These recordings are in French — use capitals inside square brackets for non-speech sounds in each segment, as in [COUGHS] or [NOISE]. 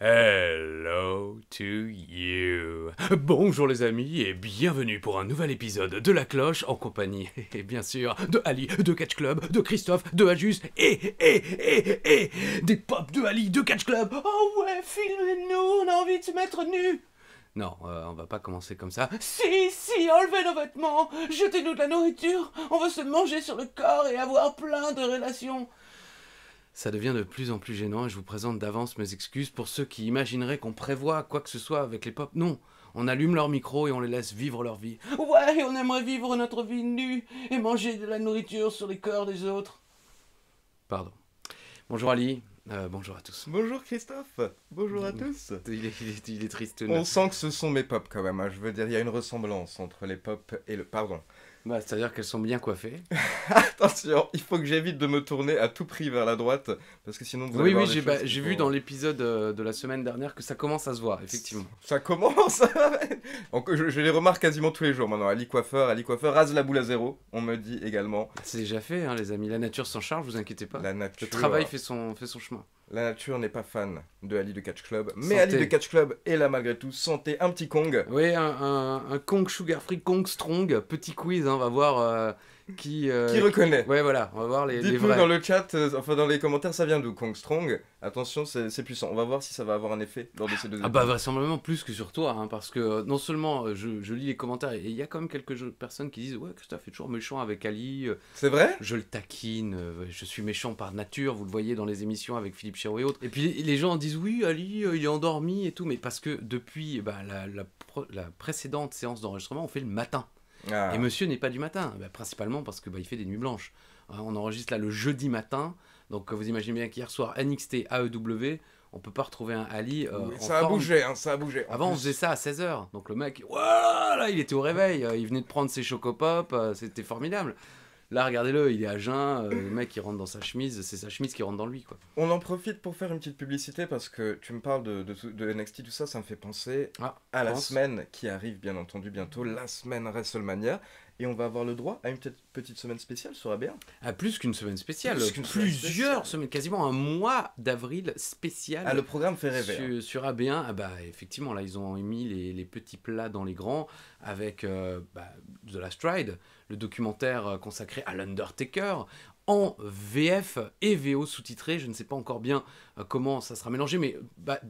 Hello to you. Bonjour les amis et bienvenue pour un nouvel épisode de La Cloche en compagnie, [LAUGHS] et bien sûr, de Ali, de Catch Club, de Christophe, de Ajus et, et, et, et, des pop de Ali, de Catch Club. Oh ouais, filmez-nous, on a envie de se mettre nus. Non, euh, on va pas commencer comme ça. Si, si, enlevez nos vêtements, jetez-nous de la nourriture, on veut se manger sur le corps et avoir plein de relations ça devient de plus en plus gênant et je vous présente d'avance mes excuses pour ceux qui imagineraient qu'on prévoit quoi que ce soit avec les pop. Non, on allume leur micro et on les laisse vivre leur vie. Ouais, on aimerait vivre notre vie nue et manger de la nourriture sur les corps des autres. Pardon. Bonjour Ali. Euh, bonjour à tous. Bonjour Christophe. Bonjour à mm. tous. Il est, triste. On sent que ce sont mes pop quand même. Hein. Je veux dire, il y a une ressemblance entre les pop et le. Pardon. Bah, c'est-à-dire qu'elles sont bien coiffées. [LAUGHS] Attention, il faut que j'évite de me tourner à tout prix vers la droite, parce que sinon vous Oui, oui, bah, j'ai vu dans l'épisode euh, de la semaine dernière que ça commence à se voir, effectivement. Ça commence [LAUGHS] Donc, je, les remarque quasiment tous les jours maintenant. Ali Coiffeur, Ali Coiffeur, rase la boule à zéro, on me dit également. C'est déjà fait, hein, les amis. La nature s'en charge, vous inquiétez pas. La nature. Le travail fait son chemin. La nature n'est pas fan de Ali de Catch Club, mais Ali de Catch Club est là malgré tout. Santé, un petit Kong. Oui, un, un, Kong Sugar Free, Kong Strong. Petit quiz, hein, on va voir. Euh, euh, qui, reconnaît. Ouais, voilà, on va voir les, les dans le chat, euh, enfin dans les commentaires, ça vient d'où Kong Strong Attention, c'est puissant. On va voir si ça va avoir un effet lors de ces deux. Ah bah vraisemblablement plus que sur toi, hein, parce que euh, non seulement je, lis les commentaires et il y a quand même quelques personnes qui disent ouais Christophe est toujours méchant avec Ali. c'est vrai Je le taquine, je suis méchant par nature. Vous le voyez dans les émissions avec Philippe Chiraud et autres. Et puis les gens disent oui Ali, il est endormi et tout, mais parce que depuis bah, la, la précédente séance d'enregistrement, on fait le matin. Ah. Et monsieur n'est pas du matin, bah, principalement parce que bah, fait des nuits blanches. Hein, on enregistre là le jeudi matin, donc euh, vous imaginez bien qu'hier soir, NXT AEW, on peut pas retrouver un Ali. Euh, hein, ça, a bougé, ça a bougé, Avant, on faisait ça à 16h. Donc le mec, là, il était au réveil. Euh, il venait de prendre ses chocopops, C'était formidable. Là, regardez-le, il est à jeun, euh, le mec il rentre dans sa chemise, c'est sa chemise qui rentre dans lui. quoi. On en profite pour faire une petite publicité parce que tu me parles de, NXT, tout ça, ça me fait penser ah, à la semaine qui arrive bien entendu bientôt, la semaine WrestleMania. Et on va avoir le droit à une petite semaine spéciale sur ab À ah, plus qu'une semaine spéciale, plusieurs semaines, quasiment un mois d'avril spécial. Ah, le programme fait rêver. Sur, hein. AB1, ah bah, effectivement, là, ils ont mis les, petits plats dans les grands avec euh, bah, The Last Ride le documentaire euh, consacré à l'Undertaker en VF et VO sous-titré. Je ne sais pas encore bien euh, comment ça sera mélangé, mais bah,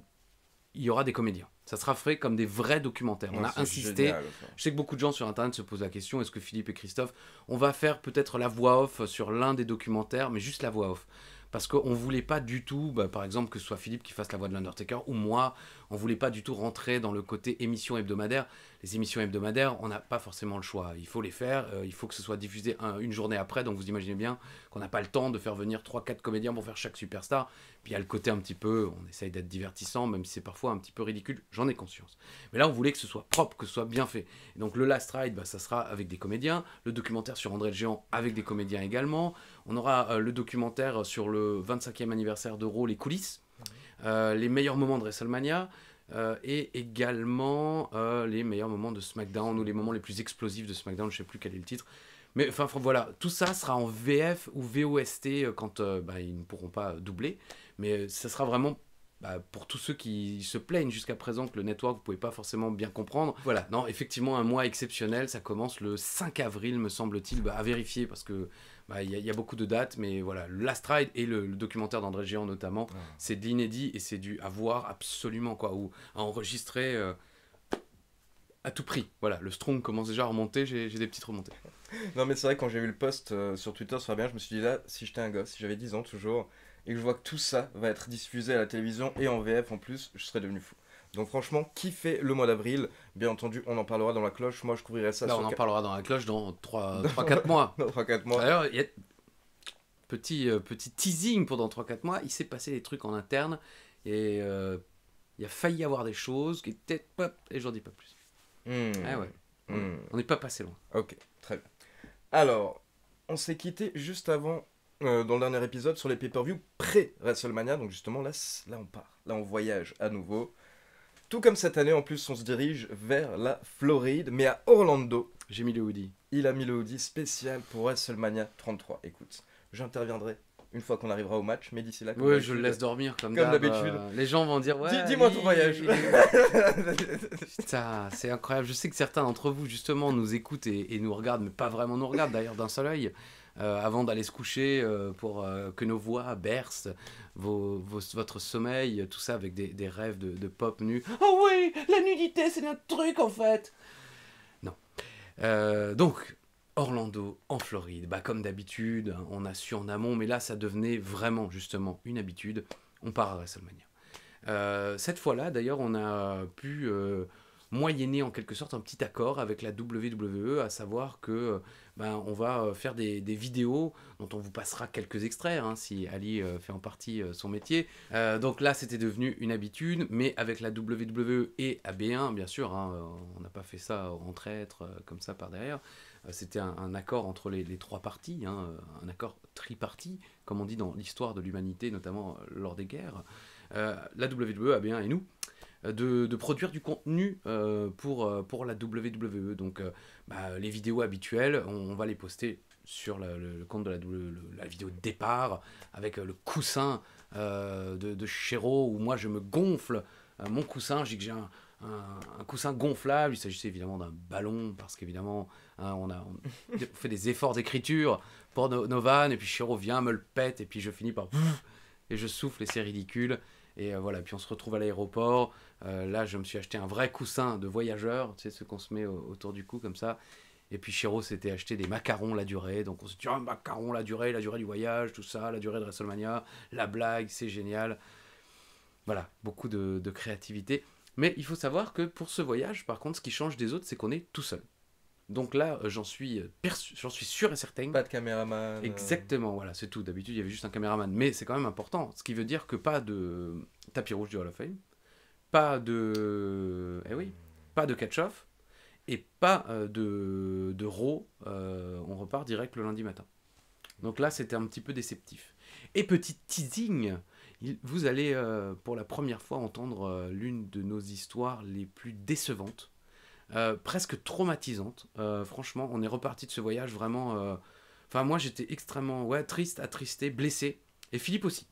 il y aura des comédiens. Ça sera fait comme des vrais documentaires. on a insisté. je sais que beaucoup de gens sur Internet se posent la question, est-ce que Philippe et Christophe, on va faire peut-être la voix off sur l'un des documentaires, mais juste la voix off. Parce qu'on ne voulait pas du tout, bah, par exemple, que ce soit Philippe qui fasse la voix de l'Undertaker ou moi on ne voulait pas du tout rentrer dans le côté émission hebdomadaire. Les émissions hebdomadaires, on n'a pas forcément le choix. Il faut les faire, euh, il faut que ce soit diffusé une journée après. Donc vous imaginez bien qu'on n'a pas le temps de faire venir 3-4 comédiens pour faire chaque superstar. Puis il y a le côté un petit peu, on essaye d'être divertissant, même si c'est parfois un petit peu ridicule, j'en ai conscience. Mais là, on voulait que ce soit propre, que ce soit bien fait. donc le Last Ride, bah, ça sera avec des comédiens. Le documentaire sur André le Géant, avec des comédiens également. On aura euh, le documentaire sur le 25e anniversaire de d'Euro, les coulisses euh, les meilleurs moments de WrestleMania euh, et également euh, les meilleurs moments de SmackDown ou les moments les plus explosifs de SmackDown, je sais plus quel est le titre. Mais enfin voilà, tout ça sera en VF ou VOST quand bah, ils ne pourront pas doubler. Mais ça sera vraiment bah, pour tous ceux qui se plaignent jusqu'à présent que le network, vous pouvez pas forcément bien comprendre. Voilà, non, effectivement, un mois exceptionnel, ça commence le 5 avril, me semble-t-il, bah, à vérifier parce que bah, il y, a, y, a beaucoup de dates, mais voilà, Last Ride et le, documentaire d'André Géant notamment, ah. c'est de l'inédit et c'est du à voir absolument, quoi, ou à enregistrer euh, à tout prix. Voilà, le strong commence déjà à remonter, j'ai des petites remontées. [LAUGHS] Non, mais c'est vrai, quand j'ai vu le post euh, sur Twitter sur Fabien, je me suis dit là, si j'étais un gosse, si j'avais 10 ans toujours, et que je vois que tout ça va être diffusé à la télévision et en VF en plus, je serais devenu fou. Donc franchement, fait le mois d'avril. Bien entendu, on en parlera dans la cloche. Moi, je couvrirai ça. on en parlera dans la cloche dans 3-4 [LAUGHS] mois. Dans 3-4 mois. D'ailleurs, il y a petit, euh, petit teasing pendant 3-4 mois. Il s'est passé des trucs en interne et euh, il a failli y avoir des choses qui étaient pop et j'en dis pas plus. Hmm. Ah ouais. On n'est hmm. pas passé loin. Ok, très bien. Alors, on s'est quitté juste avant euh, dans le dernier épisode sur les pay-per-view pré-WrestleMania. Donc justement, là, là on part. Là on voyage à nouveau. Tout comme cette année, en plus, on se dirige vers la Floride, mais à Orlando. J'ai mis le hoodie. Il a mis le hoodie spécial pour WrestleMania 33. Écoute, j'interviendrai une fois qu'on arrivera au match, mais d'ici là. oui, je le laisse dormir comme, d'habitude. Euh, les gens vont dire ouais. Dis-moi ton voyage. [LAUGHS] Putain, c'est incroyable. Je sais que certains d'entre vous justement nous écoutent et, nous regardent, mais pas vraiment nous regardent d'ailleurs d'un seul oeil. Euh, avant d'aller se coucher euh, pour euh, que nos voix bercent vos, votre sommeil, tout ça avec des, rêves de, pop nu. Oh ah oui, la nudité, c'est notre truc en fait. Non. donc, Orlando, en Floride, bah, comme d'habitude, on a su en amont, mais là ça devenait vraiment justement une habitude. On part à WrestleMania. cette fois-là, d'ailleurs, on a pu moyenner en quelque sorte un petit accord avec la WWE, à savoir que ben, on va euh, faire des, vidéos dont on vous passera quelques extraits, hein, si Ali euh, fait en partie euh, son métier. donc là, c'était devenu une habitude, mais avec la WWE et AB1, bien sûr, hein, on n'a pas fait ça en traître, comme ça par derrière. C'était un, accord entre les, trois parties, hein, un accord tripartite, comme on dit dans l'histoire de l'humanité, notamment lors des guerres. la WWE, AB1 et nous. Euh, de, de, produire du contenu euh, pour, euh, pour la WWE. Donc bah, les vidéos habituelles, on, va les poster sur le, compte de la, la, vidéo de départ, avec le coussin de, de où moi je me gonfle mon coussin, je dis que j'ai un, un, coussin gonflable, il s'agissait évidemment d'un ballon, parce qu'évidemment, hein, on, a, [LAUGHS] fait des efforts d'écriture pour nos, vannes, et puis Shero vient, me le pète, et puis je finis par... [LAUGHS] Et je souffle, et c'est ridicule. Et voilà, puis on se retrouve à l'aéroport, euh, là, je me suis acheté un vrai coussin de voyageur, tu sais, ce qu'on se met autour du cou comme ça. Et puis Chiro s'était acheté des macarons la durée. Donc on se dit, un oh, macarons la durée, la durée du voyage, tout ça, la durée de WrestleMania, la blague, c'est génial. Voilà, beaucoup de, créativité. Mais il faut savoir que pour ce voyage, par contre, ce qui change des autres, c'est qu'on est tout seul. Donc là, euh, j'en suis, euh, j'en suis sûr et certain. Pas de caméraman. Exactement, voilà, c'est tout. D'habitude, il y avait juste un caméraman. Mais c'est quand même important. Ce qui veut dire que pas de tapis rouge du Hall of pas de. Eh oui, pas de catch-off et pas euh, de, de raw. Euh, on repart direct le lundi matin. Donc là, c'était un petit peu déceptif. Et petit teasing, vous allez euh, pour la première fois entendre l'une de nos histoires les plus décevantes, presque traumatisantes. franchement, on est reparti de ce voyage vraiment. Enfin, moi, j'étais extrêmement ouais, triste, attristé, blessé. Et Philippe aussi.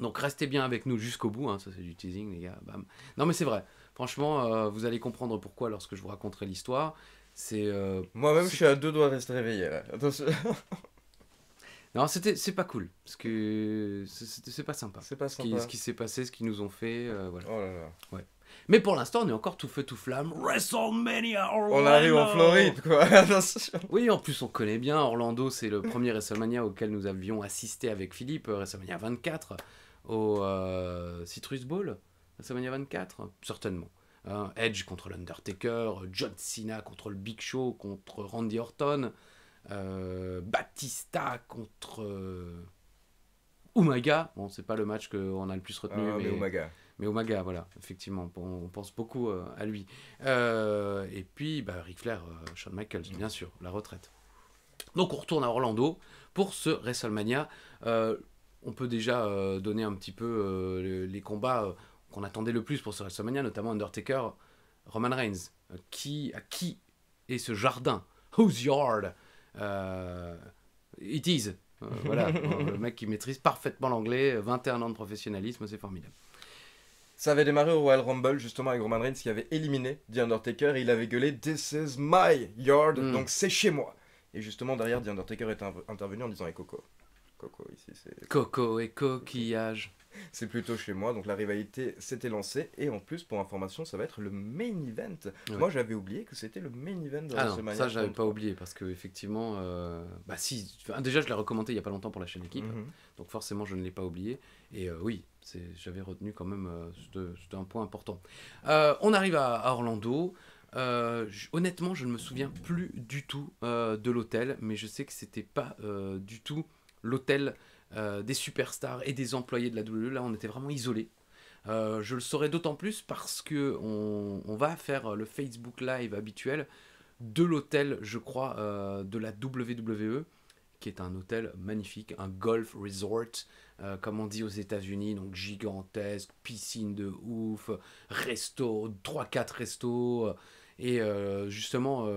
Donc restez bien avec nous jusqu'au bout, hein. ça c'est du teasing les gars. Non mais c'est vrai, franchement, euh, vous allez comprendre pourquoi lorsque je vous raconterai l'histoire. C'est euh, Moi-même je suis à deux doigts de rester réveillé là. Attention. [LAUGHS] non, c'était c'est pas cool parce que c'est pas sympa. C'est pas Ce qui, s'est passé, ce qu'ils nous ont fait, euh, oh Mais pour l'instant, on est encore tout feu tout flamme. WrestleMania Orlando. On arrive en Floride, quoi. [LAUGHS] oui, en plus, on connaît bien Orlando. C'est le premier WrestleMania auquel nous avions assisté avec Philippe, WrestleMania 24 au euh, Citrus Bowl, WrestleMania 24 Certainement. Hein, Edge contre l'Undertaker, John Cena contre le Big Show, contre Randy Orton, euh, Batista contre euh, Umaga. Bon, c'est pas le match qu'on a le plus retenu, ah, mais, mais, Umaga. voilà, effectivement, on, pense beaucoup à lui. et puis, bah, Ric Flair, Shawn Michaels, mm. bien sûr, la retraite. Donc on retourne à Orlando pour ce WrestleMania on peut déjà euh, donner un petit peu euh, les, combats euh, qu'on attendait le plus pour ce WrestleMania, notamment Undertaker, Roman Reigns. qui, à qui est ce jardin Whose yard It is. voilà, [LAUGHS] le mec qui maîtrise parfaitement l'anglais, 21 ans de professionnalisme, c'est formidable. Ça avait démarré au Royal Rumble, justement, avec Roman Reigns qui avait éliminé The Undertaker. Et il avait gueulé This is my yard, mm. donc c'est chez moi. Et justement, derrière, The Undertaker est intervenu en disant Hey Coco, Coco ici. Coco et coquillage. C'est plutôt chez moi, donc la rivalité s'était lancée. Et en plus, pour information, ça va être le main event. Moi, j'avais oublié que c'était le main event de ah non, Ça, j'avais pas oublié parce que effectivement, euh, bah, si. déjà, je l'ai recommandé il y a pas longtemps pour la chaîne équipe, mhm. donc forcément, je ne l'ai pas oublié. Et euh, oui, j'avais retenu quand même. Euh, un point important. on arrive à, Orlando. honnêtement, je ne me souviens plus du tout de l'hôtel, mais je sais que c'était pas du tout l'hôtel euh, des superstars et des employés de la WWE. Là, on était vraiment isolés. Euh, je le saurai d'autant plus parce que on, va faire le Facebook Live habituel de l'hôtel, je crois, euh, de la WWE, qui est un hôtel magnifique, un golf resort, comme on dit aux États-Unis, donc gigantesque, piscine de ouf, resto, 3-4 restos, et justement,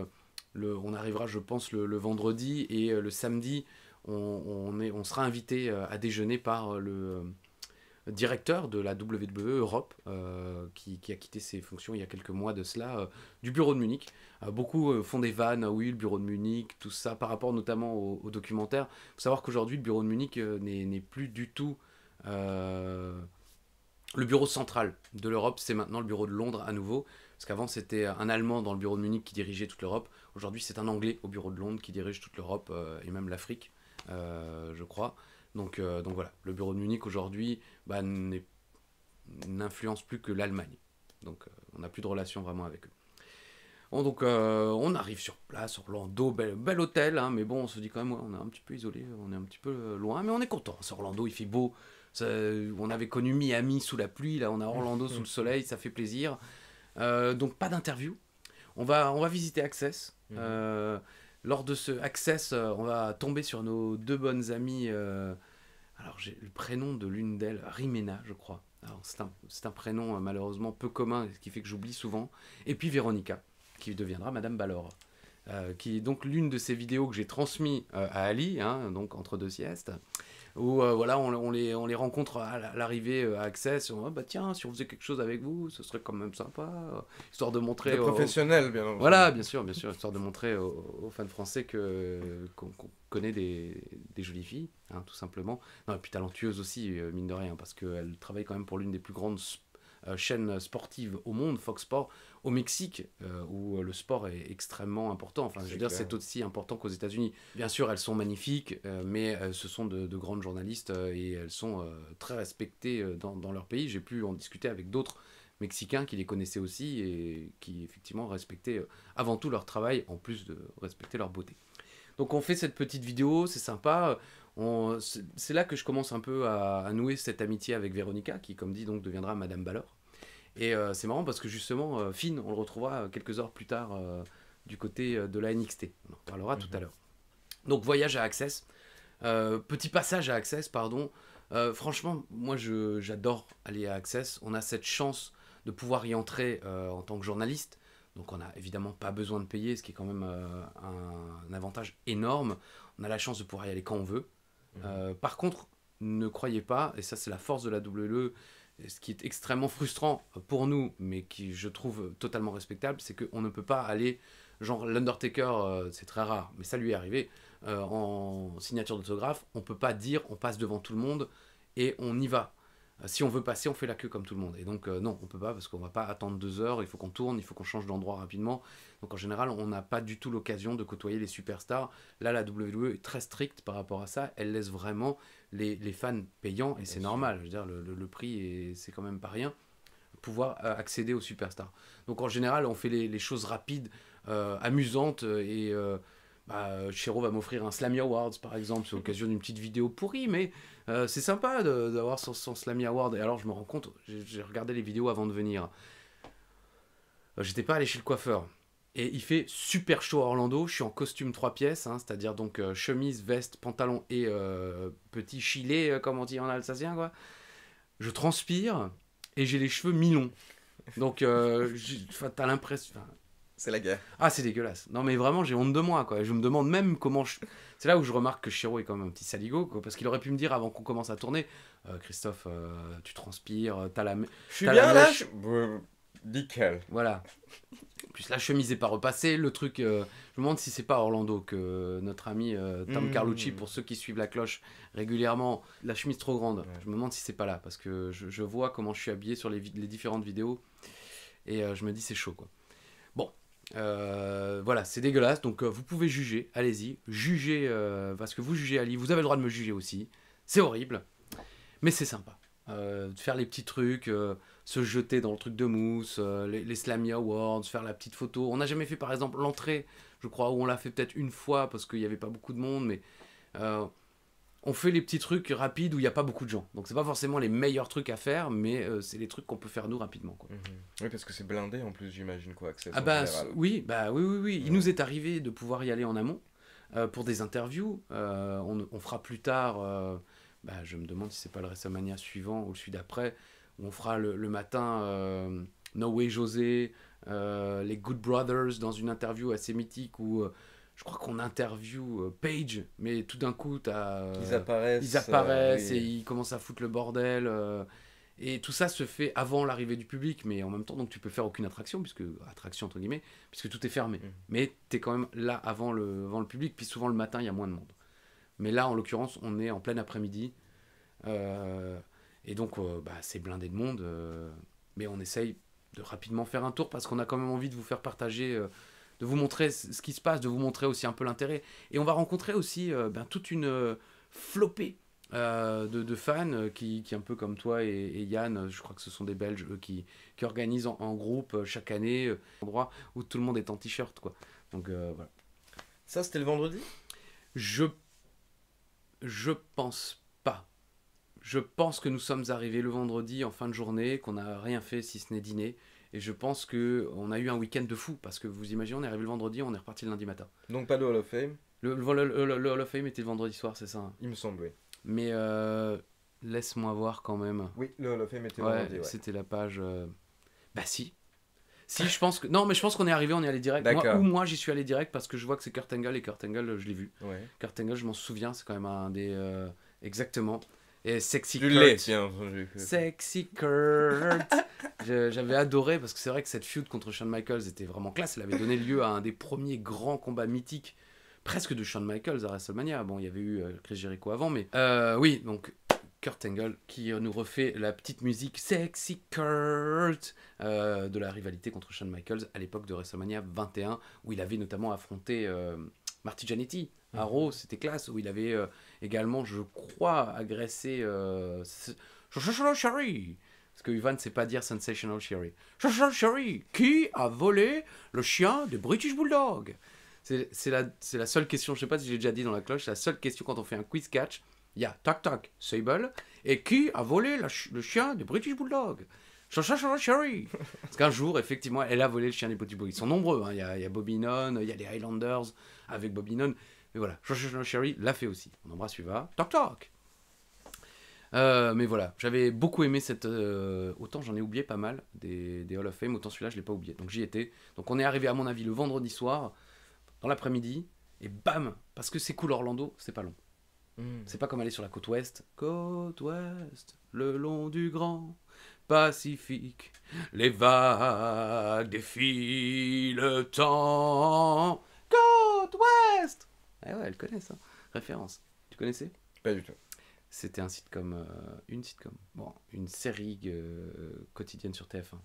on arrivera, je pense, le vendredi et le samedi on, est, on sera invité euh, à déjeuner par euh, le euh, directeur de la WWE Europe, qui, a quitté ses fonctions il y a quelques mois de cela, du bureau de Munich. beaucoup font des vannes, ah oui, le bureau de Munich, tout ça, par rapport notamment au, au documentaire. Il faut savoir qu'aujourd'hui, le bureau de Munich n'est plus du tout... le bureau central de l'Europe, c'est maintenant le bureau de Londres à nouveau, parce qu'avant c'était un Allemand dans le bureau de Munich qui dirigeait toute l'Europe, aujourd'hui c'est un Anglais au bureau de Londres qui dirige toute l'Europe et même l'Afrique. Euh, je crois. Donc, euh, donc voilà, le bureau de Munich aujourd'hui bah, n'influence plus que l'Allemagne. Donc euh, on n'a plus de relation vraiment avec eux. donc on arrive sur place, Orlando, bel, bel hôtel, hein, mais bon, on se dit quand même, on est un petit peu isolé, on est un petit peu loin, mais on est content. Orlando, il fait beau. on avait connu Miami sous la pluie, là on a Orlando sous le [LAUGHS] soleil, ça fait plaisir. donc pas d'interview. On va, on va visiter Access. Mmh lors de ce Access, euh, on va tomber sur nos deux bonnes amies. Euh, alors, j'ai le prénom de l'une d'elles, Rimena, je crois. C'est un, prénom euh, malheureusement peu commun, ce qui fait que j'oublie souvent. Et puis Véronica, qui deviendra Madame Ballor, qui est donc l'une de ces vidéos que j'ai transmises à Ali, hein, donc entre deux siestes où euh, voilà, on, les, rencontre à l'arrivée euh, à Access, on, oh, bah tiens, si on faisait quelque chose avec vous, ce serait quand même sympa, euh, histoire de montrer... professionnel, bien Voilà, bien sûr, bien sûr, histoire de montrer aux, fans français que, qu'on, connaît des, jolies filles, hein, tout simplement. Non, et puis talentueuse aussi, mine de rien, parce qu'elle travaille quand même pour l'une des plus grandes chaînes sportives au monde, Fox Sports au Mexique, euh, où euh, le sport est extrêmement important. Enfin, je veux dire, c'est aussi important qu'aux États-Unis. Bien sûr, elles sont magnifiques, euh, mais ce sont de, grandes journalistes et elles sont très respectées dans, leur pays. J'ai pu en discuter avec d'autres Mexicains qui les connaissaient aussi et qui, effectivement, respectaient avant tout leur travail, en plus de respecter leur beauté. Donc on fait cette petite vidéo, c'est sympa. C'est là que je commence un peu à, nouer cette amitié avec Véronica, qui, comme dit, donc deviendra Madame Ballor. Et euh, c'est marrant parce que justement, euh, Finn, on le retrouvera quelques heures plus tard euh, du côté de la NXT. On en parlera tout à mhm. l'heure. Donc, voyage à Access. petit passage à Access, pardon. franchement, moi, j'adore aller à Access. On a cette chance de pouvoir y entrer en tant que journaliste. Donc, on n'a évidemment pas besoin de payer, ce qui est quand même un, avantage énorme. On a la chance de pouvoir y aller quand on veut. Mhm. par contre, ne croyez pas, et ça, c'est la force de la WWE ce qui est extrêmement frustrant pour nous, mais qui je trouve totalement respectable, c'est qu'on ne peut pas aller, genre l'Undertaker, euh, c'est très rare, mais ça lui est arrivé, euh, en signature d'autographe, on ne peut pas dire on passe devant tout le monde et on y va. Euh, si on veut passer, on fait la queue comme tout le monde. Et donc, euh, non, on peut pas parce qu'on va pas attendre deux heures, il faut qu'on tourne, il faut qu'on change d'endroit rapidement. Donc, en général, on n'a pas du tout l'occasion de côtoyer les superstars. Là, la WWE est très stricte par rapport à ça. Elle laisse vraiment les, les fans payants, et c'est normal. Je veux dire, le, le, prix, c'est quand même pas rien, pouvoir euh, accéder aux superstars. Donc, en général, on fait les, les choses rapides, amusantes et. Euh, bah, va m'offrir un Slammy Awards par exemple, sur l'occasion d'une petite vidéo pourrie, mais euh, c'est sympa d'avoir son, Slammy Award. Et alors, je me rends compte, j'ai regardé les vidéos avant de venir. Euh, j'étais pas allé chez le coiffeur. Et il fait super chaud à Orlando. Je suis en costume trois pièces, hein, c'est-à-dire donc euh, chemise, veste, pantalon et petit chilet, comme on dit en alsacien, quoi. Je transpire et j'ai les cheveux mi-longs. Donc, t'as l'impression. C'est la guerre. Ah, c'est dégueulasse. Non, mais vraiment, j'ai honte de moi, quoi. Je me demande même comment je. C'est là où je remarque que Shiro est quand même un petit saligo, quoi, parce qu'il aurait pu me dire avant qu'on commence à tourner euh, Christophe, euh, tu transpires, euh, t'as la. Je suis bien là Nickel. Voilà. Plus la chemise est pas repassée, le truc. je me demande si c'est pas Orlando que notre ami Tom hmm. Carlucci, pour ceux qui suivent la cloche régulièrement, la chemise trop grande. Je me demande si c'est pas là, parce que je, vois comment je suis habillé sur les, les différentes vidéos, et je me dis c'est chaud, quoi. Euh, voilà, c'est dégueulasse. Donc euh, vous pouvez juger, allez-y, jugez euh, parce que vous jugez Ali, vous avez le droit de me juger aussi. C'est horrible, mais c'est sympa. de faire les petits trucs, se jeter dans le truc de mousse, les, les, Slammy Awards, faire la petite photo. On n'a jamais fait par exemple l'entrée, je crois, où on l'a fait peut-être une fois parce qu'il n'y avait pas beaucoup de monde, mais on fait les petits trucs rapides où il n'y a pas beaucoup de gens. Donc ce n'est pas forcément les meilleurs trucs à faire, mais euh, c'est les trucs qu'on peut faire nous rapidement. Mhm. Oui, parce que c'est blindé en plus, j'imagine quoi. ah bah oui, bah oui, oui, oui. Il nous est arrivé de pouvoir y aller en amont euh, pour des interviews. Euh, on, fera plus tard. Bah, je me demande si c'est pas le WrestleMania suivant ou le celui d'après. On fera le, le matin No Way José, les Good Brothers dans une interview assez mythique où je crois qu'on interview euh, Page, mais tout d'un coup, as, euh, ils apparaissent, ils euh, apparaissent et... ils commencent à foutre le bordel. et tout ça se fait avant l'arrivée du public, mais en même temps, donc tu peux faire aucune attraction, puisque attraction entre guillemets, puisque tout est fermé. Mm. Mais tu es quand même là avant le, avant le public, puis souvent le matin, il y a moins de monde. Mais là, en l'occurrence, on est en plein après-midi. et donc, bah, c'est blindé de monde. mais on essaye de rapidement faire un tour parce qu'on a quand même envie de vous faire partager de vous montrer ce qui se passe, de vous montrer aussi un peu l'intérêt. Et on va rencontrer aussi euh, ben, toute une euh, flopée euh, de, fans qui, qui, un peu comme toi et, Yann, je crois que ce sont des Belges, qui, qui organisent en, groupe chaque année, un endroit où tout le monde est en t-shirt. quoi. Donc voilà. Ça, c'était le vendredi Je. Je pense pas. Je pense que nous sommes arrivés le vendredi en fin de journée, qu'on n'a rien fait si ce n'est dîner. Et je pense qu'on a eu un week-end de fou parce que vous imaginez, on est arrivé le vendredi, on est reparti le lundi matin. Donc pas le Hall of Fame. Le, Hall of Fame était le vendredi soir, c'est ça. Hein. Il me semble, oui. Mais euh, laisse-moi voir quand même. Oui, le Hall of Fame était le vendredi. Ouais. C'était la page. Euh, bah si. Si, je pense que. Non, mais je pense qu'on est arrivé, on est allé direct. Moi, ou moi, j'y suis allé direct parce que je vois que c'est Kurt Angle et Kurt Angle, je l'ai vu. Ouais. Kurt Angle, je m'en souviens, c'est quand même un des. Euh, exactement. Et Sexy Kurt. Sexy Kurt. [LAUGHS] J'avais adoré parce que c'est vrai que cette feud contre Shawn Michaels était vraiment classe. Elle avait donné lieu à un des premiers grands combats mythiques, presque de Shawn Michaels à WrestleMania. Bon, il y avait eu euh, Chris Jericho avant, mais euh, oui, donc Kurt Angle qui euh, nous refait la petite musique Sexy Kurt de la rivalité contre Shawn Michaels à l'époque de WrestleMania 21 où il avait notamment affronté Marty Jannetty à mhm. Raw, c'était classe, où il avait également, je crois, agressé. Euh, Parce que Ivan ne sait pas dire Sensational Sherry. Qui a volé le chien de British Bulldog C'est la, la, seule question, je sais pas si j'ai déjà dit dans la cloche, la seule question quand on fait un quiz catch. Il y a tac tac, Sable, et qui a volé le chien de British Bulldog Sherry Parce qu'un jour, effectivement, elle a volé le chien des petits Bulldog. Ils sont nombreux. Hein. Il, y a, il y a Bobby il y a les Highlanders avec Bobby mais voilà, Joshua Sherry l'a fait aussi. On embrasse Uva. Toc toc euh, mais voilà, j'avais beaucoup aimé cette. Euh, autant j'en ai oublié pas mal des, des, Hall of Fame, autant celui-là je l'ai pas oublié. Donc j'y étais. Donc on est arrivé à mon avis le vendredi soir, dans l'après-midi, et bam Parce que c'est cool Orlando, c'est pas long. Hmm. C'est pas comme aller sur la côte ouest. Côte ouest, le long du grand Pacifique, les vagues défilent le temps. Côte ouest ah ouais, elle connaît ça. Référence. Tu connaissais Pas du tout. C'était un site comme euh, une sitcom, bon, une série euh, quotidienne sur TF1.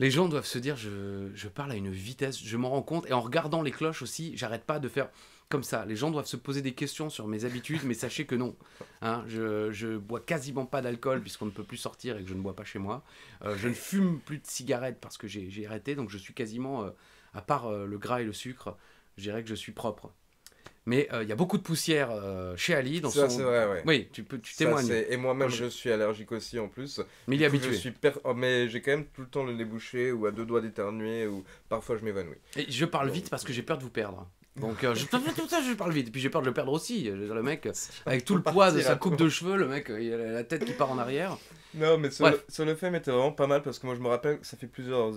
Les gens doivent se dire, je, parle à une vitesse, je m'en rends compte, et en regardant les cloches aussi, j'arrête pas de faire comme ça. Les gens doivent se poser des questions sur mes habitudes, mais sachez que non. Hein, je, bois quasiment pas d'alcool puisqu'on ne peut plus sortir et que je ne bois pas chez moi. Euh, je ne fume plus de cigarettes parce que j'ai arrêté, donc je suis quasiment, à part le gras et le sucre, je dirais que je suis propre. Mais euh, il y a beaucoup de poussière euh, chez Ali. Dans ça, son... c'est vrai, Oui, tu, peux, tu témoignes. Et moi-même, je... suis allergique aussi en plus. Mais il est habitué. Je oh, mais j'ai quand même tout le temps le nez bouché ou à deux doigts d'éternuer ou parfois je m'évanouis. Et je parle vite parce que j'ai peur de vous perdre. Donc euh, [LAUGHS] tout je... je parle vite. Et puis j'ai peur de le perdre aussi. Le mec, avec tout le poids de sa coupe de cheveux, le mec, il a la tête qui part en arrière. Non, mais ce le, film, était vraiment pas mal parce que moi, je me rappelle ça fait plusieurs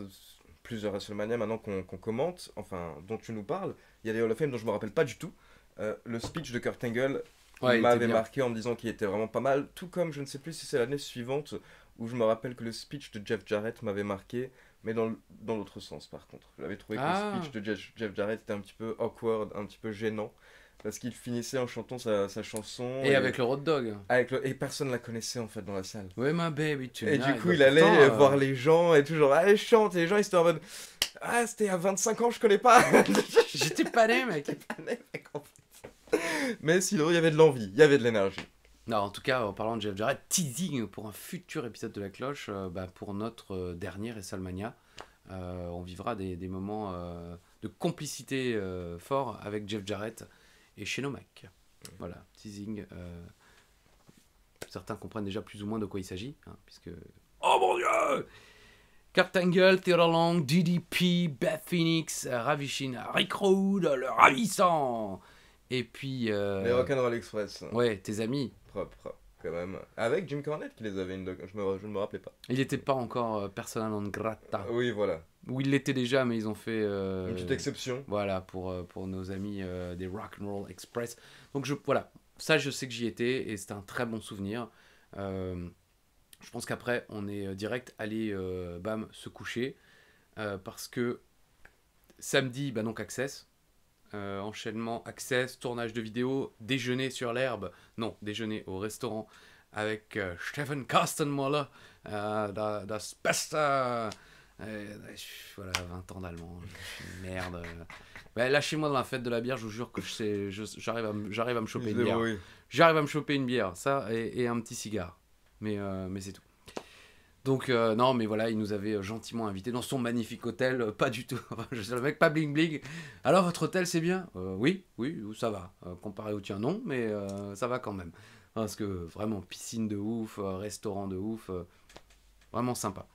plusieurs WrestleMania maintenant qu'on commente, enfin dont tu nous parles. Il y a des le of dont je me rappelle pas du tout. Euh, le speech de Kurt Angle m'avait marqué en me disant qu'il était vraiment pas mal. Tout comme je ne sais plus si c'est l'année suivante où je me rappelle que le speech de Jeff Jarrett m'avait marqué, mais dans l'autre sens par contre. J'avais trouvé que le ah. speech de Jeff, Jarrett était un petit peu awkward, un petit peu gênant. Parce qu'il finissait en chantant sa, sa chanson. Et, avec le road dog. Avec le, et personne la connaissait en fait dans la salle. Oui ma baby, Et du coup, il allait voir les gens et toujours, allez, chante. Et les gens, ils étaient en mode, ah, c'était à 25 ans, je connais pas. [LAUGHS] J'étais pas né, mec. J'étais mec, en mais sinon, il y avait de l'envie, il y avait de l'énergie. Non, en tout cas, en parlant de Jeff Jarrett, teasing pour un futur épisode de La Cloche, euh, bah, pour notre euh, dernier WrestleMania. Euh, on vivra des, moments de complicité fort avec Jeff Jarrett et nos Mac Voilà, teasing. certains comprennent déjà plus ou moins de quoi il s'agit, hein, puisque... Oh mon dieu Cartangle Angle, Long, DDP, Beth Phoenix, Ravishin, Rick Rude, le ravissant et puis. Euh, les Rock'n'Roll Express. Ouais, tes amis. Propre, quand même. Avec Jim Cornette qui les avait, une... je, je ne me rappelais pas. Il n'était pas encore Personal euh, persona grata. oui, voilà. Ou il l'était déjà, mais ils ont fait. Euh, une petite exception. Voilà, pour, pour nos amis des Rock'n'Roll Express. Donc, je, voilà. Ça, je sais que j'y étais et c'est un très bon souvenir. je pense qu'après, on est direct allé, bam, se coucher. parce que samedi, bah donc Access, euh, enchaînement access, tournage de vidéo, déjeuner sur l'herbe, non, déjeuner au restaurant avec stefan euh, Stephen euh, das Beste. voilà, 20 ans d'allemand, merde. Lâchez-moi dans la fête de la bière, je vous jure que j'arrive à, me choper une bière. J'arrive à me choper une bière, ça, et, et un petit cigare. Mais, mais c'est tout. Donc euh, non, mais voilà, il nous avait euh, gentiment invités dans son magnifique hôtel, euh, pas du tout. [LAUGHS] je sais le mec, pas bling bling. Alors votre hôtel, c'est bien Oui, oui, ça va. comparé au tien, non, mais ça va quand même. Parce que vraiment piscine de ouf, restaurant de ouf, vraiment sympa.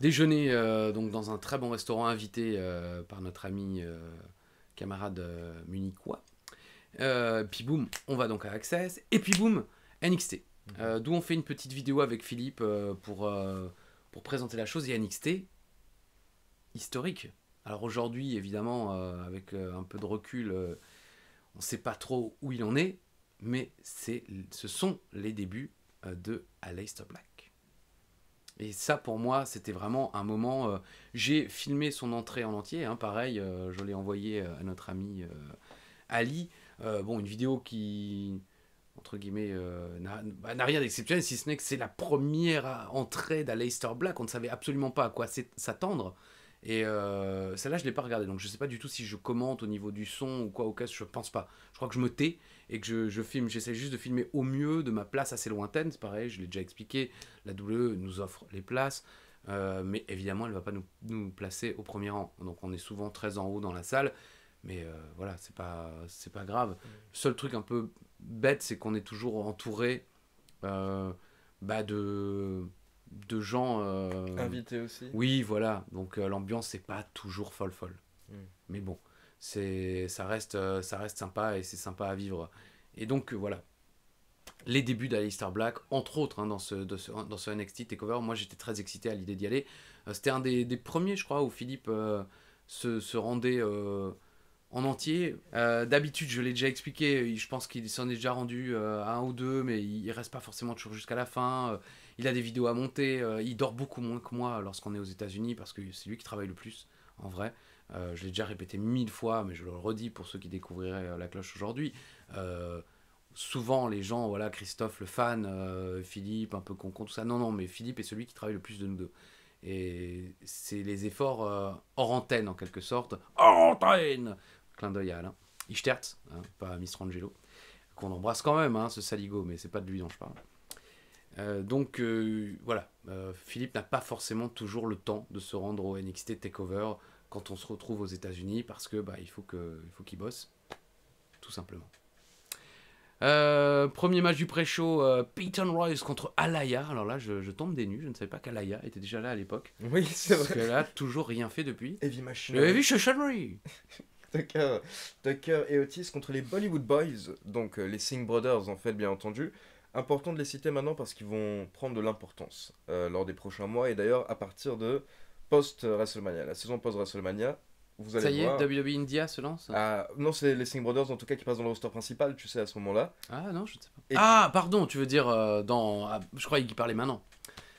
Déjeuner donc dans un très bon restaurant invité par notre ami camarade munichois. puis boum, on va donc à Access. Et puis boum, NXT. Euh, d'où on fait une petite vidéo avec Philippe euh, pour, euh, pour présenter la chose. Et NXT, historique. Alors aujourd'hui, évidemment, avec un peu de recul, on ne sait pas trop où il en est, mais c'est, ce sont les débuts de Aleister Black. Et ça, pour moi, c'était vraiment un moment. j'ai filmé son entrée en entier, hein, pareil, je l'ai envoyé à notre ami Ali. bon, une vidéo qui entre guillemets, euh, bah, n'a rien d'exceptionnel, si ce n'est que c'est la première entrée d'Aleister Black. On ne savait absolument pas à quoi s'attendre. Et euh, celle-là, je ne l'ai pas regardée, donc je ne sais pas du tout si je commente au niveau du son ou quoi, au cas, je pense pas. Je crois que je me tais et que je, filme, j'essaie juste de filmer au mieux de ma place assez lointaine, c'est pareil, je l'ai déjà expliqué, la WE nous offre les places, euh, mais évidemment, elle ne va pas nous, placer au premier rang, donc on est souvent très en haut dans la salle, mais voilà, c'est pas, pas grave. seul truc un peu bête, c'est qu'on est toujours entouré euh, bah, de, de gens. Euh, Invités aussi. Oui, voilà. Donc euh, l'ambiance, c'est pas toujours folle, folle. Hmm. Mais bon, c'est ça reste, ça reste sympa et c'est sympa à vivre. Et donc, voilà. Les débuts d'Alistair Black, entre autres, hein, dans, ce, dans ce, dans ce NXT Takeover, moi j'étais très excité à l'idée d'y aller. C'était un des, premiers, je crois, où Philippe se, se rendait en entier. Euh, d'habitude, je l'ai déjà expliqué, je pense qu'il s'en est déjà rendu à euh, un ou deux, mais il reste pas forcément toujours jusqu'à la fin. Euh, il a des vidéos à monter, il dort beaucoup moins que moi lorsqu'on est aux États-Unis parce que c'est lui qui travaille le plus, en vrai. je l'ai déjà répété mille fois, mais je le redis pour ceux qui découvriraient la cloche aujourd'hui. souvent, les gens, voilà, Christophe, le fan, Philippe, un peu con, tout ça. Non, non, mais Philippe est celui qui travaille le plus de nous deux. Et c'est les efforts hors antenne, en quelque sorte. Hors antenne Clin d'œil à Alain. Ichtert, hein, pas Mistrangelo, qu'on embrasse quand même, hein, ce saligo, mais c'est pas de lui dont je parle. Euh, donc euh, voilà, euh, Philippe n'a pas forcément toujours le temps de se rendre au NXT Takeover quand on se retrouve aux États-Unis parce que bah, il faut que faut qu'il bosse, tout simplement. premier match du pré-show, Peyton Royce contre Alaya. Alors là, je, tombe des nues, je ne savais pas qu'Alaya était déjà là à l'époque. Oui, c'est vrai. Parce que là, toujours rien fait depuis. Heavy Machinery. Heavy Machinery Tucker, et Otis contre les Bollywood Boys, donc euh, les Singh Brothers en fait bien entendu. Important de les citer maintenant parce qu'ils vont prendre de l'importance euh, lors des prochains mois et d'ailleurs à partir de post-WrestleMania, la saison post-WrestleMania. Vous allez Ça y est, WWE India se lance ah, Non, c'est les Singh Brothers en tout cas qui passent dans le roster principal, tu sais, à ce moment-là. Ah non, je ne sais pas. Ah, pardon, tu veux dire euh, dans. Ah, je croyais qu'il parlait maintenant.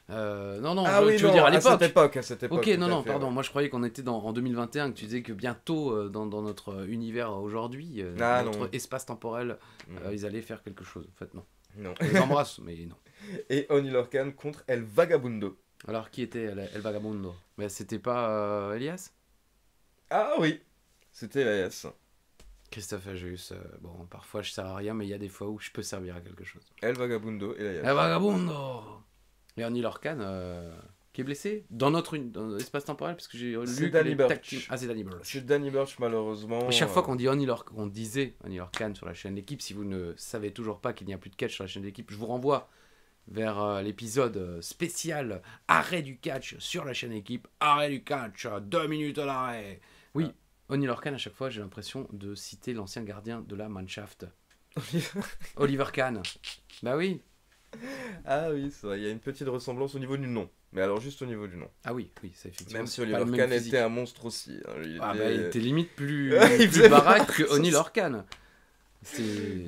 Euh, non, non, ah je, tu veux dire à l'époque. À cette époque, à cette époque. Ok, non, non, pardon. Moi, je croyais qu'on était dans, en 2021, que tu disais que bientôt, euh, dans, dans, notre euh, univers aujourd'hui, euh, ah, notre espace temporel, mm. ils allaient faire quelque chose. En fait, non. Non. Ils embrassent, [LAUGHS] mais non. Et Oni Lorcan contre El Vagabundo. Alors, qui était El, Vagabundo Mais ben, c'était pas Elias Ah oui, c'était Elias. Christophe Ajus, bon, parfois je sers à rien, mais il y a des fois où je peux servir à quelque chose. El Vagabundo, Elias. El Vagabundo Léonie Lorcan euh, qui est blessé dans notre espace temporel parce que j'ai lu Danny tactiques... Ah c'est Danny Birch. C'est Danny malheureusement. chaque fois euh. qu'on dit on disait Annie Lorcan sur la chaîne d'équipe. si vous ne savez toujours pas qu'il n'y a plus de catch sur la chaîne d'équipe, je vous renvoie vers euh, l'épisode spécial arrêt du catch sur la chaîne d'équipe. arrêt du catch, deux minutes à l'arrêt. Oui, Annie Lorcan à chaque fois, j'ai l'impression de citer l'ancien gardien de la Mannschaft. [LAUGHS] Oliver Kahn. Bah oui, [LAUGHS] Ah oui, il y a une petite ressemblance au niveau du nom. Mais alors juste au niveau du nom. Ah oui, oui, c'est effectivement. Même si Oliver Kahn était un monstre aussi. Hein, il Ah bah, il était limite plus, [LAUGHS] plus baraque que [LAUGHS] Oni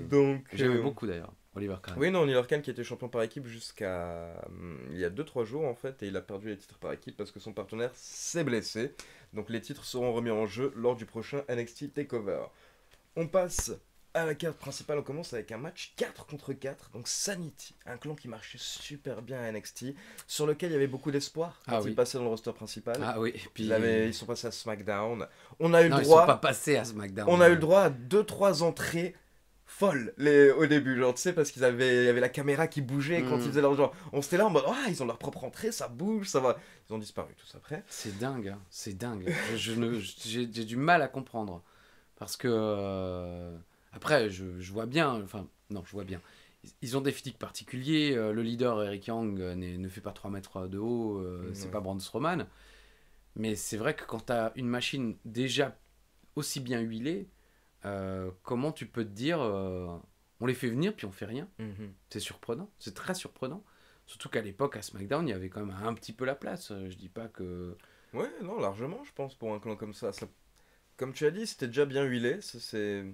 Donc. Euh, beaucoup d'ailleurs, Oliver Kahn. Oui, non, Oliver Kahn qui était champion par équipe jusqu'à. Hum, il y a 2-3 jours en fait, et il a perdu les titres par équipe parce que son partenaire s'est blessé. Donc les titres seront remis en jeu lors du prochain NXT Takeover. On passe à la carte principale, on commence avec un match 4 contre 4, donc Sanity, un clan qui marchait super bien à NXT, sur lequel il y avait beaucoup d'espoir ah quand ils passaient dans le roster principal. Ah oui, puis... Ils, ils, sont passés à SmackDown. On a eu le droit... Ils sont pas passés à SmackDown. On a eu le droit à 2-3 entrées folles les, au début, genre, tu sais, parce qu'ils avaient, y avait la caméra qui bougeait quand hmm. ils faisaient leur genre. On s'était là en mode, ah, ils ont leur propre entrée, ça bouge, ça va. Ils ont disparu tout ça après. C'est dingue, hein. c'est dingue. J'ai je, j'ai du mal à comprendre. Parce que... Euh, après, je, vois bien, enfin, non, je vois bien. Ils, ont des physiques particuliers. Euh, le leader, Eric Yang, euh, ne fait pas 3 mètres de haut. n'est euh, C'est pas Brand Roman. Mais c'est vrai que quand tu as une machine déjà aussi bien huilée, comment tu peux te dire on les fait venir puis on fait rien mhm. C'est surprenant. C'est très surprenant. Surtout qu'à l'époque, à SmackDown, il y avait quand même un petit peu la place. Je dis pas que. Ouais, non, largement, je pense, pour un clan comme ça. ça... Comme tu as dit, c'était déjà bien huilé. C'est